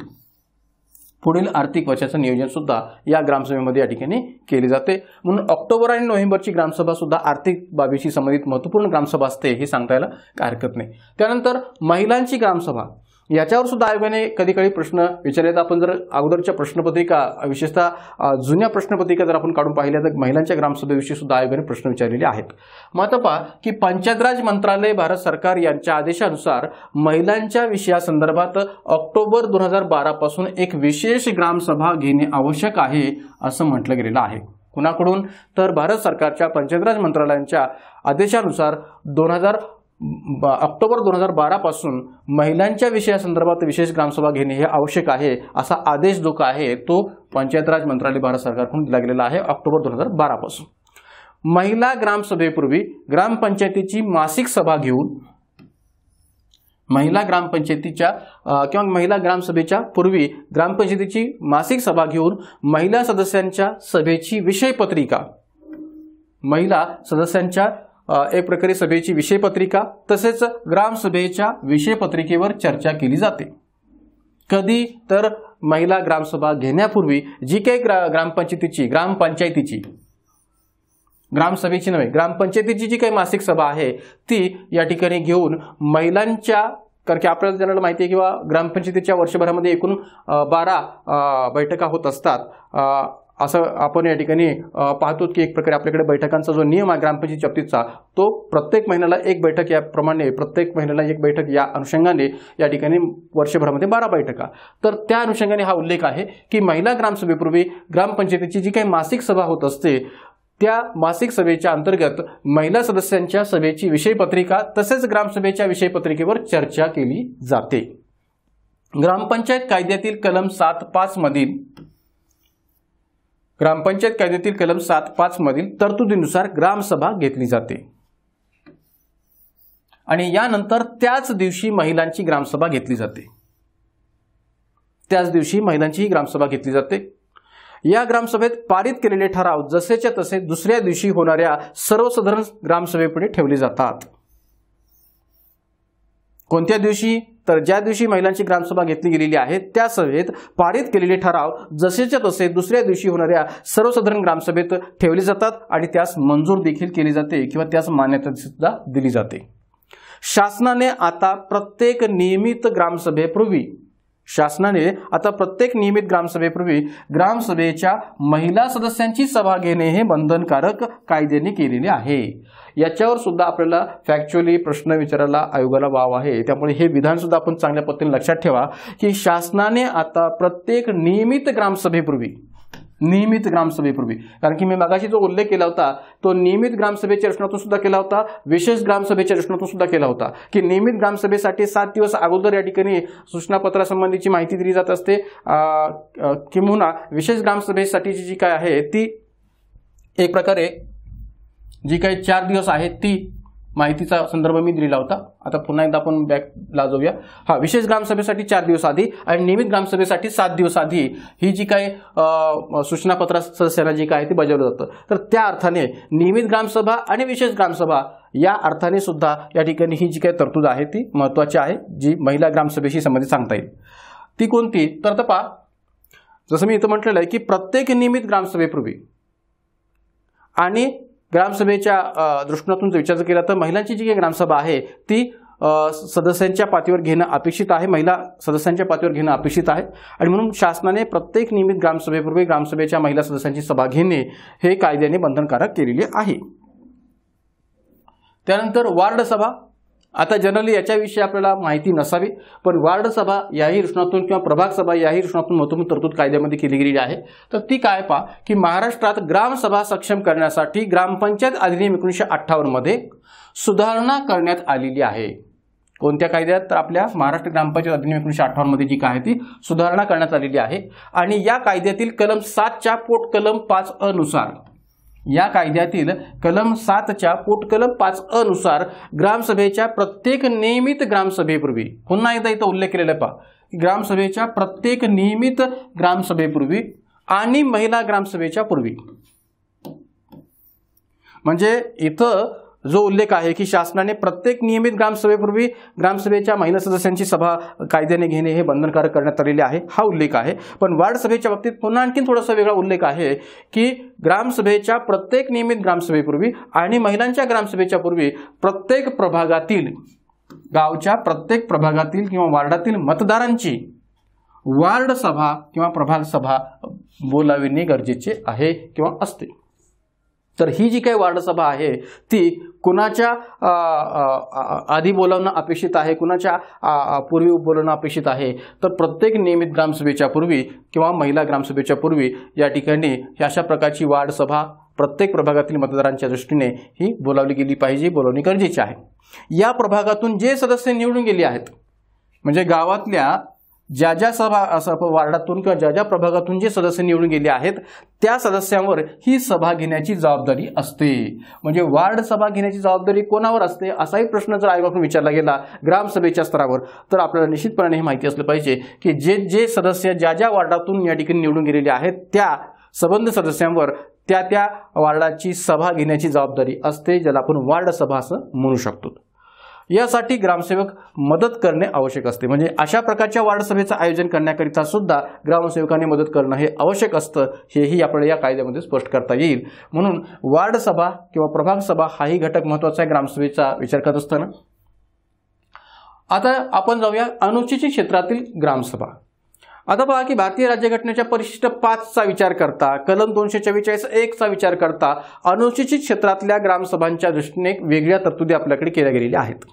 पुढील आर्थिक वर्षाचं नियोजन सुद्धा या ग्रामसभेमध्ये या ठिकाणी केले जाते म्हणून ऑक्टोबर आणि नोव्हेंबरची ग्रामसभा सुद्धा आर्थिक बाबीशी संबंधित महत्त्वपूर्ण ग्रामसभा असते हे सांगता यायला काय हरकत नाही त्यानंतर महिलांची ग्रामसभा याच्यावर सुद्धा आयोगाने कधी कधी प्रश्न विचारले तर आपण जर अगोदरच्या प्रश्नपत्रिका विशेषतः जुन्या प्रश्नपत्रिका जर आपण काढून पाहिल्या तर महिलांच्या ग्रामसभेविषयी सुद्धा आयोगाने प्रश्न विचारलेले आहेत महत्वा की पंचायतराज मंत्रालय भारत सरकार यांच्या आदेशानुसार महिलांच्या विषयासंदर्भात ऑक्टोबर दोन हजार बारापासून एक विशेष ग्रामसभा घेणे आवश्यक आहे असं म्हटलं गेलेलं आहे कुणाकडून तर भारत सरकारच्या राज मंत्रालयांच्या आदेशानुसार दोन हजार ऑक्टोबर दोन हजार बारापासून महिलांच्या विषयासंदर्भात विशेष ग्रामसभा घेणे हे आवश्यक आहे असा आदेश जो का आहे तो पंचायत राज मंत्रालय भारत सरकारकडून दिला गेलेला आहे ऑक्टोबर दोन हजार बारापासून महिला ग्रामसभेपूर्वी ग्रामपंचायतीची मासिक सभा घेऊन महिला ग्रामपंचायतीच्या किंवा महिला ग्रामसभेच्या पूर्वी ग्रामपंचायतीची मासिक सभा घेऊन महिला सदस्यांच्या सभेची विषयपत्रिका महिला सदस्यांच्या एक प्रकारे सभेची विषयपत्रिका तसेच ग्रामसभेच्या विषयपत्रिकेवर चर्चा केली जाते कधी तर महिला ग्रामसभा घेण्यापूर्वी जी काही ग्रा ग्रामपंचायतीची ग्रामपंचायतीची ग्रामसभेची नव्हे ग्रामपंचायतीची जी काही मासिक सभा आहे ती या ठिकाणी घेऊन महिलांच्या कारण की आपल्याला जनरल माहिती आहे किंवा ग्रामपंचायतीच्या वर्षभरामध्ये एकूण बारा बैठका होत असतात असं आपण या ठिकाणी पाहतो की एक प्रकारे आपल्याकडे बैठकांचा जो नियम आहे ग्रामपंचायत बाबतीतचा तो प्रत्येक महिन्याला एक बैठक याप्रमाणे प्रत्येक महिन्याला एक बैठक या अनुषंगाने या ठिकाणी वर्षभरामध्ये बारा बैठका तर त्या अनुषंगाने हा उल्लेख आहे की महिला ग्रामसभेपूर्वी ग्रामपंचायतीची जी काही मासिक सभा होत असते त्या मासिक सभेच्या अंतर्गत महिला सदस्यांच्या सभेची विषयपत्रिका तसेच ग्रामसभेच्या विषयपत्रिकेवर चर्चा केली जाते ग्रामपंचायत कायद्यातील कलम सात मधील ग्रामपंचायत कायद्यातील कलम सात पाच मधील तरतुदीनुसार ग्रामसभा घेतली जाते आणि यानंतर त्याच दिवशी महिलांची ग्रामसभा घेतली जाते त्याच दिवशी महिलांचीही ग्रामसभा घेतली जाते या ग्रामसभेत पारित केलेले ठराव जसेच्या तसे दुसऱ्या दिवशी होणाऱ्या सर्वसाधारण ग्रामसभेपुढे ठेवले जातात कोणत्या दिवशी तर ज्या दिवशी महिलांची ग्रामसभा घेतली गेलेली आहे त्या सभेत पारित केलेले ठराव जसेच्या तसे दुसऱ्या दिवशी होणाऱ्या सर्वसाधारण ग्रामसभेत ठेवले जातात आणि त्यास मंजूर देखील केली जाते किंवा त्यास मान्यता सुद्धा दिली जाते शासनाने आता प्रत्येक नियमित ग्रामसभेपूर्वी शासनाने आता प्रत्येक नियमित ग्रामसभेपूर्वी ग्रामसभेच्या महिला सदस्यांची सभा घेणे हे बंधनकारक कायद्याने केलेले आहे याच्यावर सुद्धा आपल्याला फॅक्च्युअली प्रश्न विचारायला आयोगाला वाव आहे त्यामुळे हे विधान सुद्धा आपण चांगल्या पद्धतीने लक्षात ठेवा की शासनाने आता प्रत्येक नियमित ग्रामसभेपूर्वी नियमित ग्रामसभेपूर्वी कारण की मी मगाशी जो उल्लेख केला होता तो नियमित ग्रामसभेच्या रचनातून सुद्धा केला होता विशेष ग्रामसभेच्या रचनातून सुद्धा केला होता की नियमित ग्रामसभेसाठी सात दिवस अगोदर या ठिकाणी सूचनापत्रासंबंधीची माहिती दिली जात असते किंवा विशेष ग्रामसभेसाठीची जी काय आहे ती एक प्रकारे जी काही चार दिवस आहेत ती माहितीचा संदर्भ मी दिलेला होता आता पुन्हा एकदा आपण ला जाऊया हा विशेष ग्रामसभेसाठी चार दिवस आधी आणि नियमित ग्रामसभेसाठी सात दिवस आधी ही जी काय सूचनापत्र सदस्यांना जी काय ती बजावलं जातं तर त्या अर्थाने नियमित ग्रामसभा आणि विशेष ग्रामसभा या अर्थाने सुद्धा या ठिकाणी ही जी काही तरतूद आहे ती महत्वाची आहे जी महिला ग्रामसभेशी संबंधित सांगता येईल ती कोणती तर तपा जसं मी इथं म्हटलेलं आहे की प्रत्येक नियमित ग्रामसभेपूर्वी आणि ग्रामसभेच्या दृष्टीनातून जर विचार केला तर महिलांची जी काही ग्रामसभा आहे ती सदस्यांच्या पातळीवर घेणं अपेक्षित आहे महिला सदस्यांच्या पातळीवर घेणं अपेक्षित आहे आणि म्हणून शासनाने प्रत्येक नियमित ग्रामसभेपूर्वी ग्रामसभेच्या महिला सदस्यांची सभा घेणे हे कायद्याने बंधनकारक केलेले आहे त्यानंतर वार्ड सभा आता जनरली याच्याविषयी आपल्याला माहिती नसावी पण वार्ड सभा याही रुष्णातून किंवा प्रभाग सभा याही रुष्णातून महत्व तरतूद कायद्यामध्ये केली गेली आहे तर ती काय पहा की महाराष्ट्रात ग्रामसभा सक्षम करण्यासाठी ग्रामपंचायत अधिनियम एकोणीसशे अठ्ठावन्नमध्ये सुधारणा करण्यात आलेली आहे कोणत्या कायद्यात तर आपल्या महाराष्ट्र ग्रामपंचायत अधिनियम एकोणीशे अठ्ठावन्नमध्ये जी काय ती सुधारणा करण्यात आलेली आहे आणि या कायद्यातील कलम सातच्या पोट कलम पाच अनुसार या कायद्यातील कलम सातच्या पोटकलम पाच अनुसार ग्रामसभेच्या प्रत्येक नियमित ग्रामसभेपूर्वी पुन्हा एकदा इथं उल्लेख केलेला पहा ग्रामसभेच्या प्रत्येक नियमित ग्रामसभेपूर्वी आणि महिला ग्रामसभेच्या पूर्वी म्हणजे इथं जो उल्लेख आहे की शासनाने प्रत्येक नियमित ग्रामसभेपूर्वी ग्रामसभेच्या महिला सदस्यांची सभा कायद्याने घेणे हे बंधनकारक करण्यात आलेले आहे हा उल्लेख आहे पण वार्ड सभेच्या बाबतीत पुन्हा आणखी थोडासा वेगळा उल्लेख आहे की ग्रामसभेच्या प्रत्येक नियमित ग्रामसभेपूर्वी आणि महिलांच्या ग्रामसभेच्या पूर्वी प्रत्येक प्रभागातील गावच्या प्रत्येक प्रभागातील किंवा वार्डातील मतदारांची वार्ड सभा किंवा प्रभाग सभा बोलाविणे गरजेचे आहे किंवा असते तर ही जी काही वार्डसभा आहे ती कुणाच्या आधी बोलावणं अपेक्षित आहे कुणाच्या पूर्वी बोलवणं अपेक्षित आहे तर प्रत्येक नियमित ग्रामसभेच्या पूर्वी किंवा महिला ग्रामसभेच्या पूर्वी या ठिकाणी अशा प्रकारची वार्डसभा प्रत्येक प्रभागातील मतदारांच्या दृष्टीने ही बोलावली गेली पाहिजे बोलावणी गरजेची आहे या प्रभागातून जे सदस्य निवडून गेले आहेत म्हणजे गावातल्या ज्या ज्या सभा वार्डातून किंवा ज्या ज्या प्रभागातून जे सदस्य निवडून गेले आहेत त्या सदस्यांवर ही सभा घेण्याची जबाबदारी असते म्हणजे वार्ड सभा घेण्याची जबाबदारी कोणावर असते असाही प्रश्न जर आयोगाकडून विचारला गेला ग्रामसभेच्या स्तरावर तर आपल्याला निश्चितपणे हे माहिती असलं पाहिजे की जे जे सदस्य ज्या ज्या वार्डातून या ठिकाणी निवडून गेलेले आहेत त्या संबंध सदस्यांवर त्या त्या वार्डाची सभा घेण्याची जबाबदारी असते ज्याला आपण वार्ड सभा असं म्हणू शकतो यासाठी ग्रामसेवक मदत करणे आवश्यक असते म्हणजे अशा प्रकारच्या वार्ड सभेचं आयोजन करण्याकरिता सुद्धा ग्रामसेवकांनी मदत करणं हे आवश्यक असतं हेही आपल्याला या कायद्यामध्ये स्पष्ट करता येईल म्हणून वार्ड सभा किंवा प्रभाग सभा हाही घटक महत्त्वाचा आहे ग्रामसभेचा विचार करत असताना आता आपण जाऊया अनुसूचित क्षेत्रातील ग्रामसभा आता पहा की भारतीय राज्यघटनेच्या परिशिष्ट पाचचा विचार करता कलम दोनशे चव्वेचाळीस एकचा विचार करता अनुसूचित क्षेत्रातल्या ग्रामसभांच्या दृष्टीने वेगळ्या तरतुदी आपल्याकडे केल्या गेलेल्या आहेत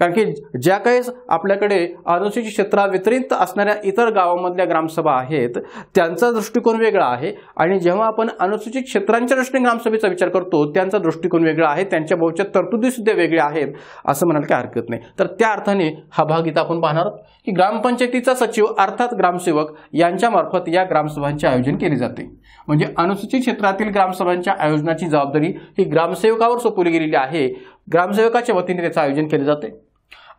कारण की ज्या काही आपल्याकडे अनुसूचित क्षेत्राव्यतिरिक्त असणाऱ्या इतर गावामधल्या ग्रामसभा आहेत त्यांचा दृष्टिकोन वेगळा आहे आणि जेव्हा आपण अनुसूचित क्षेत्रांच्या दृष्टीने ग्रामसभेचा विचार करतो त्यांचा दृष्टिकोन वेगळा आहे त्यांच्या तरतुदी सुद्धा वेगळ्या आहेत असं म्हणायला काही हरकत नाही तर त्या अर्थाने हा भाग इथं आपण पाहणार आहोत की ग्रामपंचायतीचा सचिव अर्थात ग्रामसेवक यांच्यामार्फत या ग्रामसभांचे आयोजन केले जाते म्हणजे अनुसूचित क्षेत्रातील ग्रामसभांच्या आयोजनाची जबाबदारी ही ग्रामसेवकावर सोपवली गेलेली आहे ग्रामसेवकाच्या वतीने त्याचं आयोजन केले जाते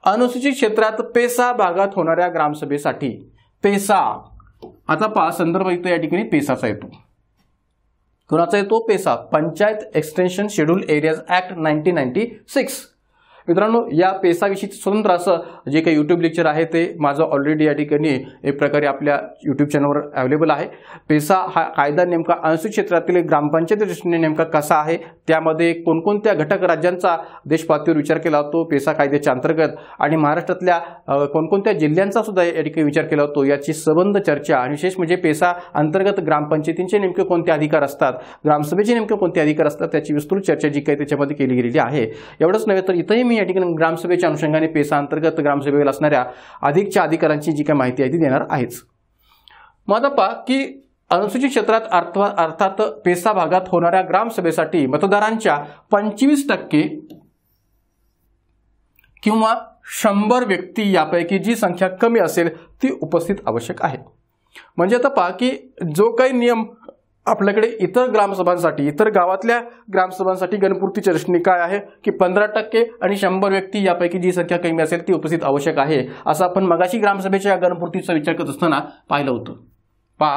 अनुसूचित क्षेत्रात पेसा भागात होणाऱ्या ग्रामसभेसाठी पेसा आता पा संदर्भ येतो या ठिकाणी पेसाचा येतो कोणाचा येतो PESA panchayat extension schedule areas act nineteen ninety six मित्रांनो या पेसाविषयी स्वतंत्र असं जे काही यूट्यूब लेक्चर आहे ते माझं ऑलरेडी या ठिकाणी एक प्रकारे आपल्या यूट्यूब चॅनलवर अवेलेबल आहे पेसा हा कायदा नेमका अनुसूचित क्षेत्रातील ग्रामपंचायती दृष्टीने नेमका कसा आहे त्यामध्ये कोणकोणत्या घटक राज्यांचा देशपातळीवर विचार केला होतो पेसा कायद्याच्या अंतर्गत आणि महाराष्ट्रातल्या कोणकोणत्या जिल्ह्यांचा सुद्धा या ठिकाणी विचार केला होतो याची सबंध चर्चा आणि विशेष म्हणजे पेसा अंतर्गत ग्रामपंचायतींचे नेमके कोणते अधिकार असतात ग्रामसभेचे नेमके कोणते अधिकार असतात त्याची विस्तृत चर्चा जी काही त्याच्यामध्ये केली गेलेली आहे एवढंच नव्हे तर इथंही मी या ठिकाणी ग्रामसभेच्या अनुषंगाने अंतर्गत ग्रामसभेला असणाऱ्या अधिकच्या अधिकारांची जी काही माहिती आहे ती देणार आहेच मादाप्पा की अनुसूचित क्षेत्रात अर्थात पेसा भागात होणाऱ्या ग्रामसभेसाठी मतदारांच्या पंचवीस टक्के किंवा शंभर व्यक्ती यापैकी जी संख्या कमी असेल ती उपस्थित आवश्यक आहे म्हणजे आता पहा की जो काही नियम आपल्याकडे इतर ग्रामसभांसाठी इतर गावातल्या ग्रामसभांसाठी गणपूर्तीची रचनी काय आहे की पंधरा टक्के आणि शंभर व्यक्ती यापैकी जी संख्या कमी असेल ती उपस्थित आवश्यक आहे असं आपण मगाशी ग्रामसभेच्या गणपूर्तीचा विचार करत असताना पाहिलं होतं पा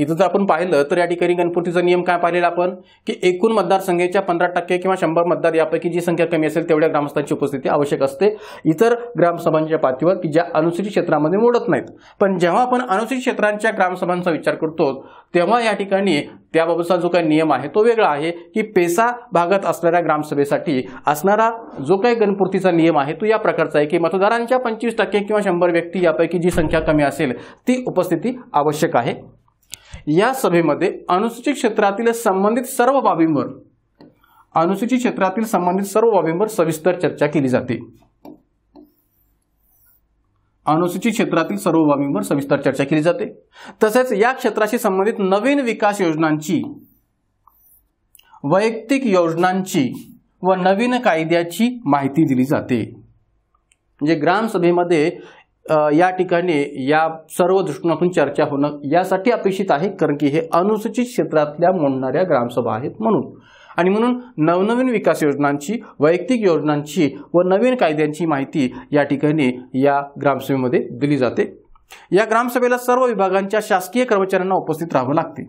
इथं जर आपण पाहिलं तर या ठिकाणी गणपतीचा नियम काय पाहिलेला आपण की एकूण मतदारसंघाच्या पंधरा टक्के किंवा शंभर मतदार यापैकी जी संख्या कमी असेल तेवढ्या ग्रामस्थांची उपस्थिती आवश्यक असते इतर ग्रामसभांच्या पातळीवर की ज्या अनुसूचित क्षेत्रामध्ये मोडत नाहीत पण जेव्हा आपण अनुसूचित क्षेत्रांच्या ग्रामसभांचा विचार करतो तेव्हा या ठिकाणी त्याबाबतचा जो काही नियम आहे तो वेगळा आहे की पेसा भागात असणाऱ्या ग्रामसभेसाठी असणारा जो काही गणपूर्तीचा नियम आहे तो या प्रकारचा आहे की मतदारांच्या पंचवीस टक्के किंवा शंभर व्यक्ती यापैकी जी संख्या कमी असेल ती उपस्थिती आवश्यक आहे या सभेमध्ये अनुसूचित क्षेत्रातील संबंधित सर्व बाबींवर अनुसूचित क्षेत्रातील संबंधित सर्व बाबींवर सविस्तर चर्चा केली जाते अनुसूचित क्षेत्रातील सर्व बाबींवर सविस्तर चर्चा केली जाते तसेच या क्षेत्राशी संबंधित नवीन विकास योजनांची वैयक्तिक योजनांची व नवीन कायद्याची माहिती दिली जाते म्हणजे ग्रामसभेमध्ये या ठिकाणी या सर्व दृष्टिकोनातून चर्चा होणं यासाठी अपेक्षित आहे कारण की हे अनुसूचित क्षेत्रातल्या मोडणाऱ्या ग्रामसभा आहेत म्हणून आणि म्हणून नवनवीन विकास योजनांची वैयक्तिक योजनांची व नवीन कायद्यांची माहिती या ठिकाणी या ग्रामसभेमध्ये दिली जाते या ग्रामसभेला सर्व विभागांच्या शासकीय कर्मचाऱ्यांना उपस्थित राहावं लागते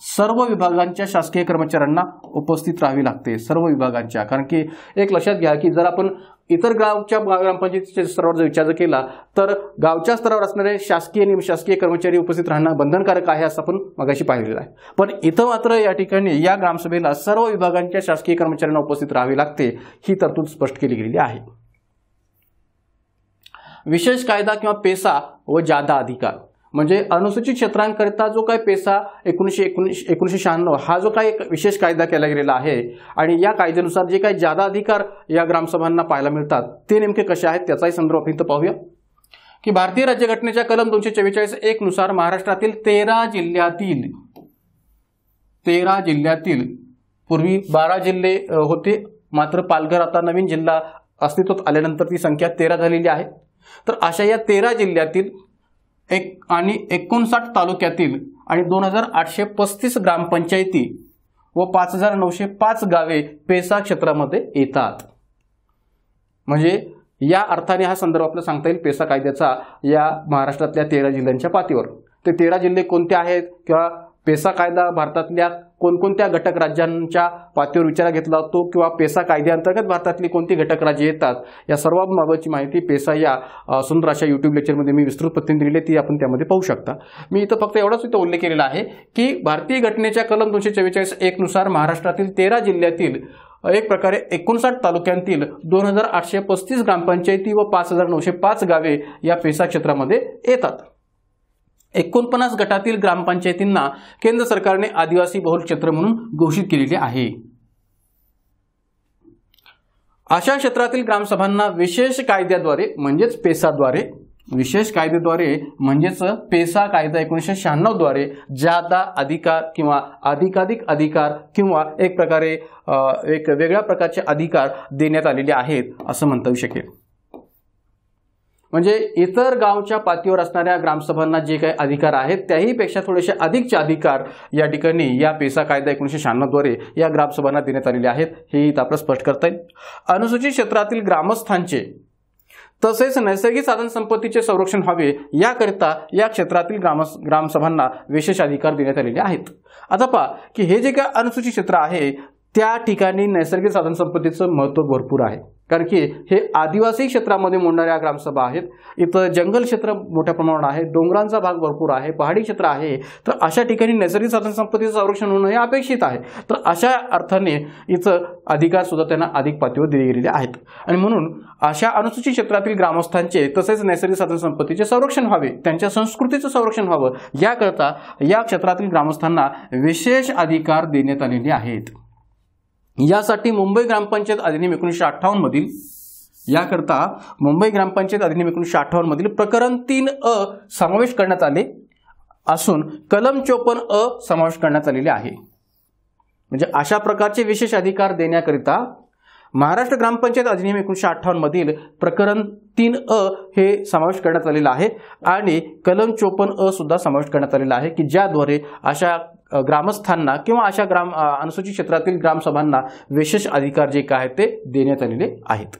सर्व विभागांच्या शासकीय कर्मचाऱ्यांना उपस्थित राहावी लागते सर्व विभागांच्या कारण की एक लक्षात घ्या की जर आपण इतर गावच्या ग्रामपंचायतीच्या स्तरावर जर विचार केला तर गावच्या स्तरावर असणारे शासकीय आणि शासकीय कर्मचारी उपस्थित राहणं बंधनकारक आहे असं आपण मगाशी पाहिलेलं आहे पण इथं मात्र या ठिकाणी या ग्रामसभेला सर्व विभागांच्या शासकीय कर्मचाऱ्यांना उपस्थित राहावी लागते ही तरतूद स्पष्ट केली गेलेली आहे विशेष कायदा किंवा पेसा व जादा अधिकार म्हणजे अनुसूचित क्षेत्रांकरिता जो काय पेसा एकोणीसशे एकोणीसशे एकोणीसशे शहाण्णव हा जो काय एक विशेष कायदा केला गेलेला आहे आणि या कायद्यानुसार जे काही जादा अधिकार या ग्रामसभांना पाहायला मिळतात ते नेमके कसे आहेत त्याचाही संदर्भ आपण पाहूया की भारतीय राज्यघटनेच्या कलम दोनशे चव्वेचाळीस एक नुसार महाराष्ट्रातील तेरा जिल्ह्यातील तेरा जिल्ह्यातील पूर्वी बारा जिल्हे होते मात्र पालघर आता नवीन जिल्हा अस्तित्वात आल्यानंतर ती संख्या तेरा झालेली आहे तर अशा या तेरा जिल्ह्यातील एक आणि एकोणसाठ तालुक्यातील आणि दोन हजार आठशे पस्तीस ग्रामपंचायती व पाच हजार नऊशे पाच गावे पेसा क्षेत्रामध्ये येतात म्हणजे या अर्थाने हा संदर्भ आपल्याला सांगता येईल पेसा कायद्याचा या महाराष्ट्रातल्या तेरा जिल्ह्यांच्या पातीवर ते तेरा जिल्हे कोणते आहेत किंवा पेसा कायदा भारतातल्या कोणकोणत्या घटक राज्यांच्या पातळीवर विचार घेतला जातो किंवा पेसा कायद्याअंतर्गत भारतातली कोणती घटक राज्य येतात या सर्वांबाबतची माहिती पेसा या सुंदर अशा युट्यूब लेक्चरमध्ये मी विस्तृत पद्धतीने दिली ती आपण त्यामध्ये पाहू शकता मी इथं फक्त एवढाच इथं उल्लेख केलेला आहे की भारतीय घटनेच्या कलम दोनशे चव्वेचाळीस एकनुसार महाराष्ट्रातील तेरा जिल्ह्यातील एक प्रकारे एकोणसाठ तालुक्यांतील दोन हजार आठशे पस्तीस ग्रामपंचायती व पाच हजार नऊशे पाच गावे या पेसा क्षेत्रामध्ये येतात एकोणपन्नास गटातील ग्रामपंचायतींना केंद्र सरकारने आदिवासी बहुल क्षेत्र म्हणून घोषित केलेले आहे अशा क्षेत्रातील ग्रामसभांना विशेष कायद्याद्वारे म्हणजेच पेसाद्वारे विशेष कायद्याद्वारे म्हणजेच पेसा कायदा एकोणीसशे शहाण्णवद्वारे जादा अधिकार किंवा अधिकाधिक अधिकार किंवा एक प्रकारे एक वेगळ्या प्रकारचे अधिकार देण्यात आलेले आहेत असं म्हणता येऊ शकेल म्हणजे इतर गावच्या पातळीवर असणाऱ्या ग्रामसभांना जे काही अधिकार आहेत त्याहीपेक्षा थोडेसे अधिकचे अधिकार या ठिकाणी या पेसा कायदा एकोणीसशे शहाण्णवद्वारे या ग्रामसभांना देण्यात आलेले आहेत हे इथं आपलं स्पष्ट करता येईल अनुसूचित क्षेत्रातील ग्रामस्थांचे तसेच नैसर्गिक साधन संपत्तीचे संरक्षण व्हावे याकरिता या क्षेत्रातील ग्राम ग्रामसभांना विशेष अधिकार देण्यात आलेले आहेत आता पहा की हे जे काय अनुसूचित क्षेत्र आहे त्या ठिकाणी नैसर्गिक साधनसंपत्तीचं महत्त्व भरपूर आहे कारण की हे आदिवासी क्षेत्रामध्ये मोडणाऱ्या ग्रामसभा आहेत इथं जंगल क्षेत्र मोठ्या प्रमाणात आहे डोंगरांचा भाग भरपूर आहे पहाडी क्षेत्र आहे तर अशा ठिकाणी नैसर्गिक साधनसंपत्तीचं संरक्षण होणं हे अपेक्षित आहे तर अशा अर्थाने इथं अधिकार सुद्धा त्यांना अधिक पातळीवर दिले गेलेले आहेत आणि म्हणून अशा अनुसूचित क्षेत्रातील ग्रामस्थांचे तसेच नैसर्गिक साधनसंपत्तीचे संरक्षण व्हावे त्यांच्या संस्कृतीचं संरक्षण व्हावं याकरता या क्षेत्रातील ग्रामस्थांना विशेष अधिकार देण्यात आलेले आहेत यासाठी मुंबई ग्रामपंचायत अधिनियम एकोणीसशे मधील याकरता मुंबई ग्रामपंचायत अधिनियम एकोणीसशे मधील प्रकरण तीन अ समावेश करण्यात आले असून कलम चोपन्न अ समावेश करण्यात आलेले आहे म्हणजे अशा प्रकारचे विशेष अधिकार देण्याकरिता महाराष्ट्र ग्रामपंचायत अधिनियम एकोणीसशे मधील प्रकरण तीन अ हे समावेश करण्यात आलेलं आहे आणि कलम चोपन्न अ सुद्धा समावेश करण्यात आलेला आहे की ज्याद्वारे अशा ग्रामस्थांना किंवा अशा ग्राम अनुसूचित क्षेत्रातील ग्रामसभांना विशेष अधिकार जे काय ते देण्यात आलेले आहेत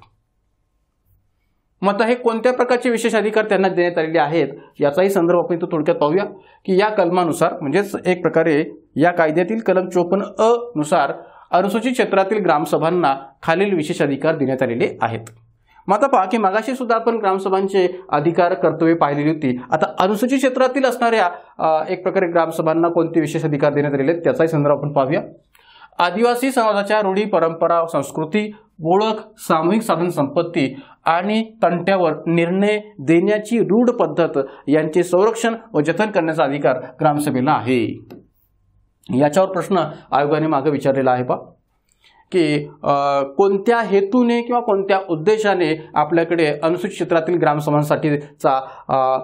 मग आता हे कोणत्या प्रकारचे विशेष अधिकार त्यांना देण्यात आलेले आहेत याचाही संदर्भ आपण इथं थोडक्यात पाहूया की या कलमानुसार म्हणजेच एक प्रकारे या कायद्यातील कलम चोपन्न अ नुसार अनुसूचित क्षेत्रातील ग्रामसभांना खालील विशेष अधिकार देण्यात आलेले आहेत मग आता पहा की मागाशी सुद्धा आपण ग्रामसभांचे अधिकार कर्तव्य पाहिलेली होती आता अनुसूचित क्षेत्रातील असणाऱ्या एक प्रकारे ग्रामसभांना कोणते विशेष अधिकार देण्यात आलेले त्याचाही संदर्भ आपण पाहूया आदिवासी समाजाच्या रूढी परंपरा संस्कृती ओळख सामूहिक साधन संपत्ती आणि तंट्यावर निर्णय देण्याची रूढ पद्धत यांचे संरक्षण व जतन करण्याचा अधिकार ग्रामसभेला आहे याच्यावर प्रश्न आयोगाने मागे विचारलेला आहे पा की कोणत्या हेतूने किंवा कोणत्या उद्देशाने आपल्याकडे अनुसूचित क्षेत्रातील ग्रामसभांसाठीचा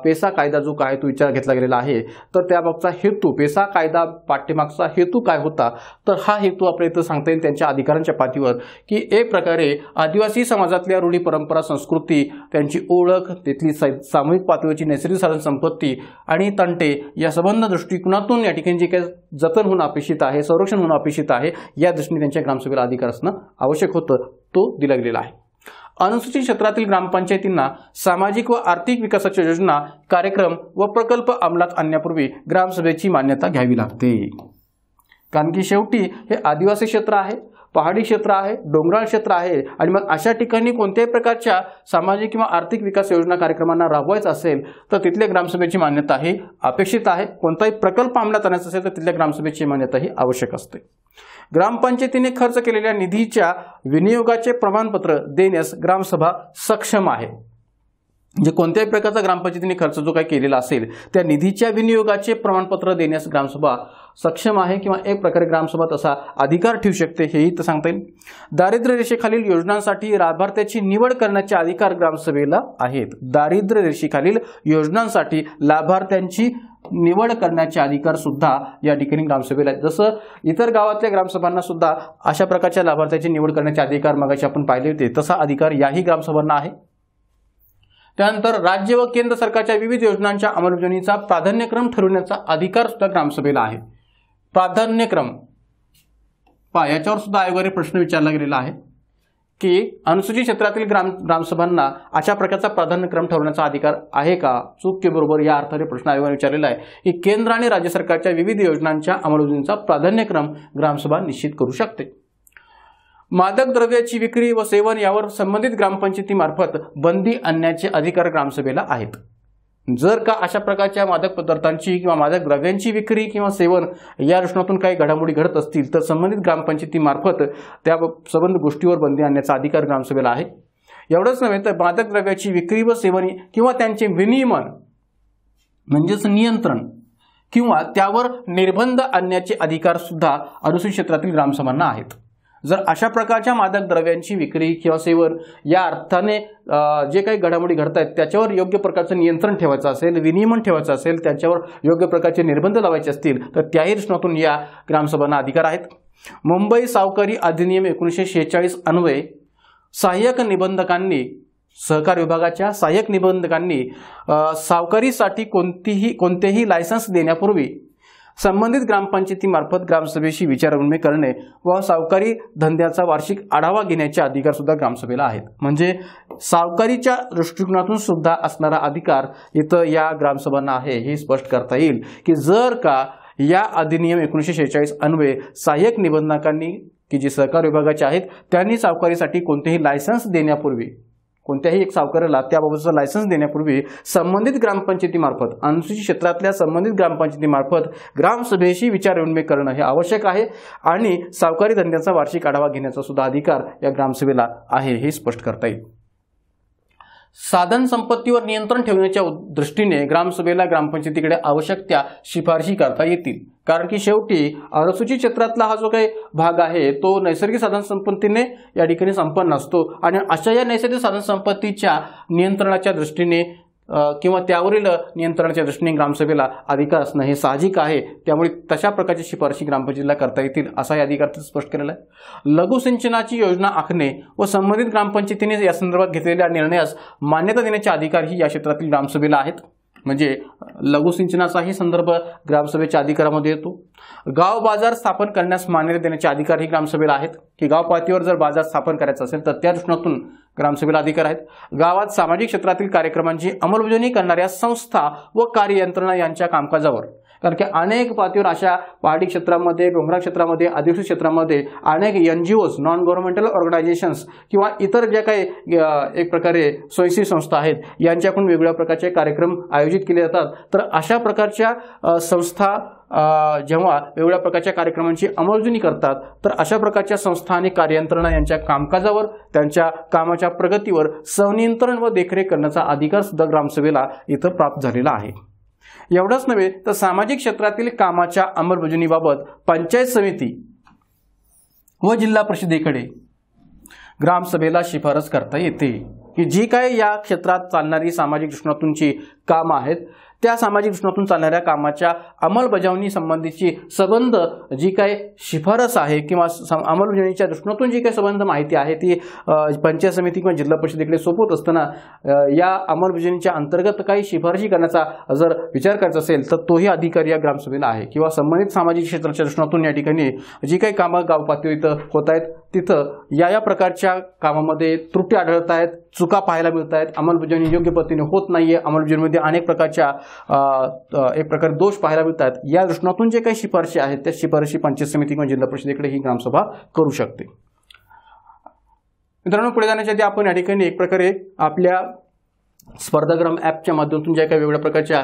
पेसा कायदा जो काय तो विचार घेतला गेलेला आहे तर त्याबाबतचा हेतू पेसा कायदा पाठीमागचा हेतू काय होता तर हा हेतू आपण इथं सांगता येईल त्यांच्या अधिकारांच्या पाठीवर की एक प्रकारे आदिवासी समाजातल्या रूढी परंपरा संस्कृती त्यांची ओळख तिथली सामूहिक पातळीची नैसर्गिक साधन संपत्ती आणि तंटे या संबंध दृष्टिकोनातून या ठिकाणी जे काही जतन होणं अपेक्षित आहे संरक्षण होणं अपेक्षित आहे या दृष्टीने त्यांच्या ग्रामसभेला अधिकार असणं आवश्यक होतं तो दिला गेलेला आहे अनुसूचित क्षेत्रातील ग्रामपंचायतींना सामाजिक व आर्थिक विकासाच्या योजना कार्यक्रम व प्रकल्प अंमलात आणण्यापूर्वी ग्रामसभेची मान्यता घ्यावी लागते कारण की शेवटी हे आदिवासी क्षेत्र आहे पहाडी क्षेत्र आहे डोंगराळ क्षेत्र आहे आणि मग अशा ठिकाणी कोणत्याही प्रकारच्या सामाजिक किंवा आर्थिक विकास योजना कार्यक्रमांना राबवायचं असेल तर तिथल्या ग्रामसभेची मान्यता ही अपेक्षित आहे कोणताही प्रकल्प अंमलात आणायचा असेल तर तिथल्या ग्रामसभेची मान्यता ही आवश्यक असते ग्रामपंचायतीने खर्च केलेल्या निधीच्या विनियोगाचे प्रमाणपत्र देण्यास ग्रामसभा सक्षम आहे म्हणजे कोणत्याही प्रकारचा ग्रामपंचायतीने खर्च जो काही केलेला असेल त्या निधीच्या विनियोगाचे प्रमाणपत्र देण्यास ग्रामसभा सक्षम आहे किंवा एक प्रकारे ग्रामसभा तसा अधिकार ठेवू शकते हेही तर सांगता येईल दारिद्र्य रेषेखालील योजनांसाठी लाभार्थ्याची निवड करण्याचे अधिकार ग्रामसभेला आहेत दारिद्र्य रेषेखालील योजनांसाठी लाभार्थ्यांची निवड करण्याचे अधिकार सुद्धा या ठिकाणी ग्रामसभेला आहेत जसं इतर गावातल्या ग्रामसभांना सुद्धा अशा प्रकारच्या लाभार्थ्याची निवड करण्याचे अधिकार मगाशी आपण पाहिले होते तसा अधिकार याही ग्रामसभांना आहे त्यानंतर राज्य व केंद्र सरकारच्या विविध योजनांच्या अंमलबजावणीचा प्राधान्यक्रम ठरवण्याचा अधिकार सुद्धा ग्रामसभेला आहे प्राधान्यक्रम पा याच्यावर सुद्धा आयोगाने प्रश्न विचारला गेलेला आहे की अनुसूचित क्षेत्रातील ग्राम ग्रामसभांना अशा प्रकारचा प्राधान्यक्रम ठरवण्याचा अधिकार आहे का चूक की बरोबर या अर्थाने प्रश्न आयोगाने विचारलेला आहे की केंद्र आणि राज्य सरकारच्या विविध योजनांच्या अंमलबजावणीचा प्राधान्यक्रम ग्रामसभा निश्चित करू शकते मादक द्रव्याची विक्री व सेवन यावर संबंधित ग्रामपंचायतीमार्फत बंदी आणण्याचे अधिकार ग्रामसभेला आहेत जर का अशा प्रकारच्या मादक पदार्थांची किंवा मादक द्रव्यांची विक्री किंवा सेवन या दृष्टीतून काही घडामोडी घडत असतील तर संबंधित ग्रामपंचायतीमार्फत त्या संबंध गोष्टीवर बंदी आणण्याचा अधिकार ग्रामसभेला आहे एवढंच नव्हे तर मादक द्रव्याची विक्री व सेवन किंवा त्यांचे विनियमन म्हणजेच नियंत्रण किंवा त्यावर निर्बंध आणण्याचे अधिकार सुद्धा अनुसूचित क्षेत्रातील ग्रामसभांना आहेत जर अशा प्रकारच्या मादक द्रव्यांची विक्री किंवा सेवन या अर्थाने जे काही घडामोडी घडत आहेत त्याच्यावर योग्य प्रकारचं नियंत्रण ठेवायचं असेल विनियमन ठेवायचं असेल त्याच्यावर योग्य प्रकारचे निर्बंध लावायचे असतील तर त्याही दृष्टीतून या ग्रामसभांना अधिकार आहेत मुंबई सावकारी अधिनियम एकोणीसशे शेहेचाळीस अन्वये सहाय्यक निबंधकांनी सहकार विभागाच्या सहाय्यक निबंधकांनी सावकारीसाठी कोणतीही कोणतेही लायसन्स देण्यापूर्वी संबंधित ग्रामपंचायतीमार्फत ग्रामसभेशी विचारविनिमय करणे व सावकारी धंद्याचा वार्षिक आढावा घेण्याचे अधिकार सुद्धा ग्रामसभेला आहेत म्हणजे सावकारीच्या दृष्टिकोनातून सुद्धा असणारा अधिकार इथं या ग्रामसभांना आहे हे स्पष्ट करता येईल की जर का या अधिनियम एकोणीसशे शेहेचाळीस अन्वये सहाय्यक निबंधकांनी की जे सहकार विभागाचे आहेत त्यांनी सावकारीसाठी कोणतेही लायसन्स देण्यापूर्वी कोणत्याही एक सावकाराला त्याबाबतचं लायसन्स देण्यापूर्वी संबंधित ग्रामपंचायतीमार्फत अनुसूचित क्षेत्रातल्या संबंधित ग्रामपंचायतीमार्फत ग्रामसभेशी विचारविनिमय करणं हे आवश्यक आहे आणि सावकारी धंद्यांचा वार्षिक आढावा घेण्याचा सुद्धा अधिकार या ग्रामसभेला आहे हे स्पष्ट करता येईल साधन संपत्तीवर नियंत्रण ठेवण्याच्या दृष्टीने ग्रामसभेला ग्रामपंचायतीकडे आवश्यक त्या शिफारशी करता येतील कारण की शेवटी अनुसूचित क्षेत्रातला हा जो काही भाग आहे तो नैसर्गिक साधन संपत्तीने या ठिकाणी संपन्न असतो आणि अशा या नैसर्गिक साधनसंपत्तीच्या नियंत्रणाच्या दृष्टीने किंवा त्यावरील नियंत्रणाच्या दृष्टीने ग्रामसभेला अधिकार असणं हे साहजिक आहे त्यामुळे तशा प्रकारची शिफारशी ग्रामपंचायतीला करता येतील असा या अधिकार स्पष्ट केलेला आहे लघुसिंचनाची योजना आखणे व संबंधित ग्रामपंचायतीने या संदर्भात घेतलेल्या निर्णयास मान्यता देण्याचे अधिकारही या क्षेत्रातील ग्रामसभेला आहेत म्हणजे लघुसिंचनाचाही संदर्भ ग्रामसभेच्या अधिकारामध्ये येतो गाव बाजार स्थापन करण्यास मान्यता देण्याचे अधिकार ही ग्रामसभेला आहेत की गाव पातळीवर जर बाजार स्थापन करायचा असेल तर त्या दृष्टीतून ग्रामसभेला अधिकार आहेत गावात सामाजिक क्षेत्रातील कार्यक्रमांची अंमलबजावणी करणाऱ्या संस्था व कार्ययंत्रणा यांच्या कामकाजावर कारण की अनेक पातळीवर अशा पहाडी क्षेत्रामध्ये डोंगरा क्षेत्रामध्ये आदिवासी क्षेत्रामध्ये अनेक एन जी ओज नॉन गव्हर्नमेंटल ऑर्गनायझेशन्स किंवा इतर ज्या काही एक प्रकारे स्वयंसेवी संस्था आहेत यांच्याकडून वेगवेगळ्या प्रकारचे कार्यक्रम आयोजित केले जातात तर अशा प्रकारच्या संस्था जेव्हा वेगवेगळ्या प्रकारच्या कार्यक्रमांची अंमलबजावणी करतात तर अशा प्रकारच्या संस्था आणि कार्ययंत्रणा यांच्या कामकाजावर त्यांच्या कामाच्या प्रगतीवर सहनियंत्रण व देखरेख करण्याचा अधिकार सुद्धा ग्रामसभेला इथं प्राप्त झालेला आहे एवढंच नव्हे तर सामाजिक क्षेत्रातील कामाच्या अंमलबजावणीबाबत पंचायत समिती व जिल्हा परिषदेकडे ग्रामसभेला शिफारस करता येते की जी काय या क्षेत्रात चालणारी सामाजिक दृष्टिकोनातूनची कामं आहेत त्या सामाजिक दृष्टीतून चालणाऱ्या कामाच्या अंमलबजावणी संबंधीची संबंध जी काही शिफारस आहे किंवा अंमलबजावणीच्या दृष्टीतून जी काही संबंध माहिती आहे ती पंचायत समिती किंवा जिल्हा परिषदेकडे सोपवत असताना या अंमलबजावणीच्या अंतर्गत काही शिफारशी करण्याचा जर विचार करायचा असेल तर तोही अधिकारी या ग्रामसभेला आहे किंवा संबंधित सामाजिक क्षेत्राच्या दृष्टीतून या ठिकाणी जी काही कामं गाव पातळीत होत आहेत तिथं या या प्रकारच्या कामामध्ये त्रुटी आढळत आहेत चुका पाहायला मिळत आहेत अंमलबजावणी योग्य पद्धतीने होत नाही आहे अंमलबजावणीमध्ये अनेक प्रकारच्या एक प्रकारे दोष पाहायला मिळत आहेत या दृष्टीतून जे काही शिफारशी आहेत त्या शिफारशी पंचायत समिती किंवा जिल्हा परिषदेकडे ही ग्रामसभा करू शकते मित्रांनो पुढे जाण्याच्या आधी आपण या ठिकाणी एक प्रकारे आपल्या स्पर्धाग्राम ॲपच्या माध्यमातून ज्या काही वेगवेगळ्या प्रकारच्या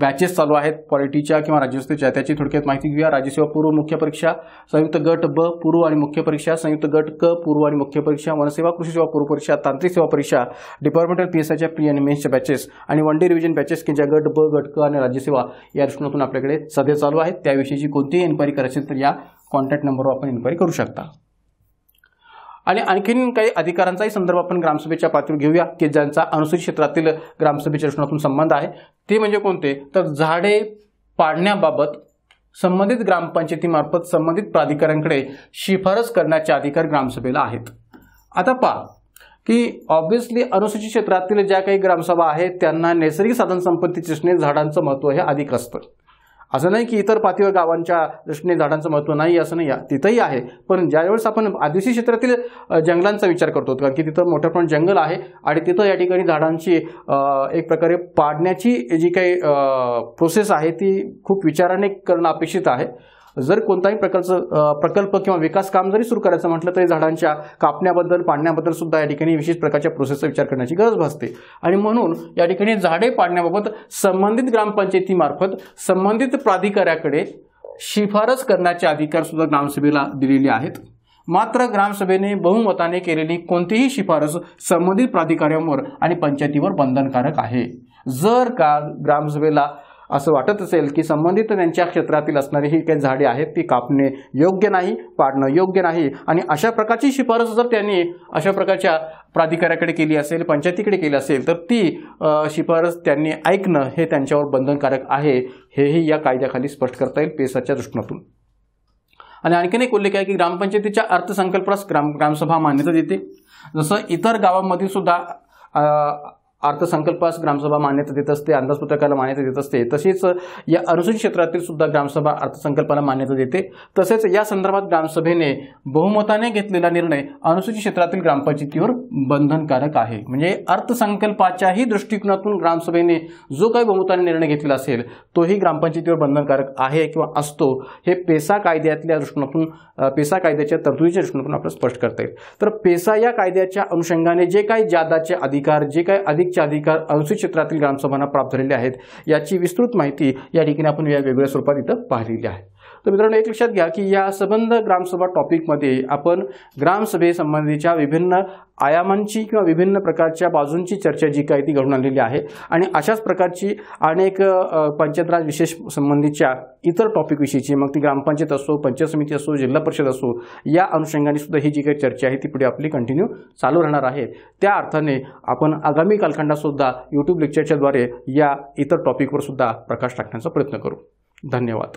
बॅचेस चालू आहेत पॉलिटीच्या किंवा राज्यसेवेच्या त्याची थोडक्यात माहिती घेऊया राज्यसेवा पूर्व मुख्य परीक्षा संयुक्त गट ब पूर्व आणि मुख्य परीक्षा संयुक्त गट क पूर्व आणि मुख्य परीक्षा वनसेवा कृषी सेवा पूर्व परीक्षा तांत्रिक सेवा परीक्षा डिपार्टमेंटल पी एस आयच्या प्री आणि मेन्सच्या बॅचेस आणि वन डे रिव्हिजन बॅचेस की ज्या गट ब गट क आणि राज्यसेवा या दृष्टीतून आपल्याकडे सध्या चालू आहेत त्याविषयीची कोणतीही एन्क्वायरी करायची तर या कॉन्टॅक्ट नंबरवर आपण एन्क्वायरी करू शकता आणि आणखीन काही अधिकारांचाही संदर्भ आपण ग्रामसभेच्या पातळीवर घेऊया की ज्यांचा अनुसूचित क्षेत्रातील ग्रामसभेच्या रचनातून संबंध आहे ते म्हणजे कोणते तर झाडे पाडण्याबाबत संबंधित ग्रामपंचायतीमार्फत संबंधित प्राधिकाऱ्यांकडे शिफारस करण्याचे अधिकार ग्रामसभेला आहेत आता पा की ऑब्व्हियसली अनुसूचित क्षेत्रातील ज्या काही ग्रामसभा आहेत त्यांना नैसर्गिक साधन संपत्तीच्या झाडांचं महत्त्व हे अधिक असतं असं नाही की इतर पातळीवर गावांच्या दृष्टीने झाडांचं महत्त्व नाही असं नाही तिथंही आहे पण ज्यावेळेस आपण आदिवासी क्षेत्रातील जंगलांचा विचार करतो कारण की तिथं मोठ्या प्रमाणात जंगल आहे आणि तिथं या ठिकाणी झाडांची एक प्रकारे पाडण्याची जी काही प्रोसेस आहे ती खूप विचाराने करणं अपेक्षित आहे जर कोणताही प्रकारचं प्रकल्प किंवा विकास काम जरी सुरू करायचं म्हटलं तरी झाडांच्या कापण्याबद्दल पाडण्याबद्दल सुद्धा या ठिकाणी विशेष प्रकारच्या प्रोसेसचा विचार करण्याची गरज भासते आणि म्हणून या ठिकाणी झाडे पाडण्याबाबत संबंधित ग्रामपंचायतीमार्फत संबंधित प्राधिकाऱ्याकडे शिफारस करण्याचे अधिकार सुद्धा ग्रामसभेला दिलेले आहेत मात्र ग्रामसभेने बहुमताने केलेली कोणतीही शिफारस संबंधित प्राधिकाऱ्यांवर आणि पंचायतीवर बंधनकारक आहे जर का ग्रामसभेला असं वाटत असेल की संबंधित त्यांच्या क्षेत्रातील असणारी ही काही झाडे आहेत ती कापणे योग्य नाही पाडणं योग्य नाही आणि अशा प्रकारची शिफारस जर त्यांनी अशा प्रकारच्या प्राधिकाऱ्याकडे केली असेल पंचायतीकडे केली असेल तर ती शिफारस त्यांनी ऐकणं हे त्यांच्यावर बंधनकारक आहे हेही या कायद्याखाली स्पष्ट करता येईल पेसाच्या दृष्टीतून आणि आणखीन एक उल्लेख आहे की ग्रामपंचायतीच्या अर्थसंकल्पास ग्राम ग्रामसभा मान्यता देते जसं इतर गावांमध्ये सुद्धा अर्थसंकल्पास ग्रामसभा मान्यता देत असते अंदाजपत्रकाला मान्यता देत असते तसेच या अनुसूचित क्षेत्रातील सुद्धा ग्रामसभा अर्थसंकल्पाला मान्यता देते तसेच या संदर्भात ग्रामसभेने बहुमताने घेतलेला निर्णय अनुसूचित क्षेत्रातील ग्रामपंचायतीवर बंधनकारक आहे म्हणजे अर्थसंकल्पाच्याही दृष्टिकोनातून ग्रामसभेने जो काही बहुमताने निर्णय घेतलेला असेल तोही ग्रामपंचायतीवर बंधनकारक आहे किंवा असतो हे पेसा कायद्यातल्या दृष्टीनातून पेसा कायद्याच्या तरतुदीच्या दृष्टीनातून आपल्याला स्पष्ट करता येईल तर पेसा या कायद्याच्या अनुषंगाने जे काही जादाचे अधिकार जे काही अधिक चा अधिकार अनुसूचित क्षेत्रातील ग्रामसभांना प्राप्त झालेले आहेत याची विस्तृत माहिती या ठिकाणी आपण वेगवेगळ्या स्वरूपात इथं पाहिलेली आहे तर मित्रांनो एक लक्षात घ्या की या संबंध ग्रामसभा टॉपिकमध्ये आपण ग्रामसभेसंबंधीच्या विभिन्न आयामांची किंवा विभिन्न प्रकारच्या बाजूंची चर्चा जी काय ती घडून आलेली आहे आणि अशाच प्रकारची अनेक पंचायतराज विशेष संबंधीच्या इतर टॉपिकविषयीची मग ती ग्रामपंचायत असो पंचायत समिती असो जिल्हा परिषद असो या अनुषंगाने सुद्धा ही जी काही चर्चा आहे ती पुढे आपली कंटिन्यू चालू राहणार आहे त्या अर्थाने आपण आगामी कालखंडातसुद्धा यूट्यूब लेक्चरच्याद्वारे या इतर टॉपिकवर सुद्धा प्रकाश टाकण्याचा प्रयत्न करू धन्यवाद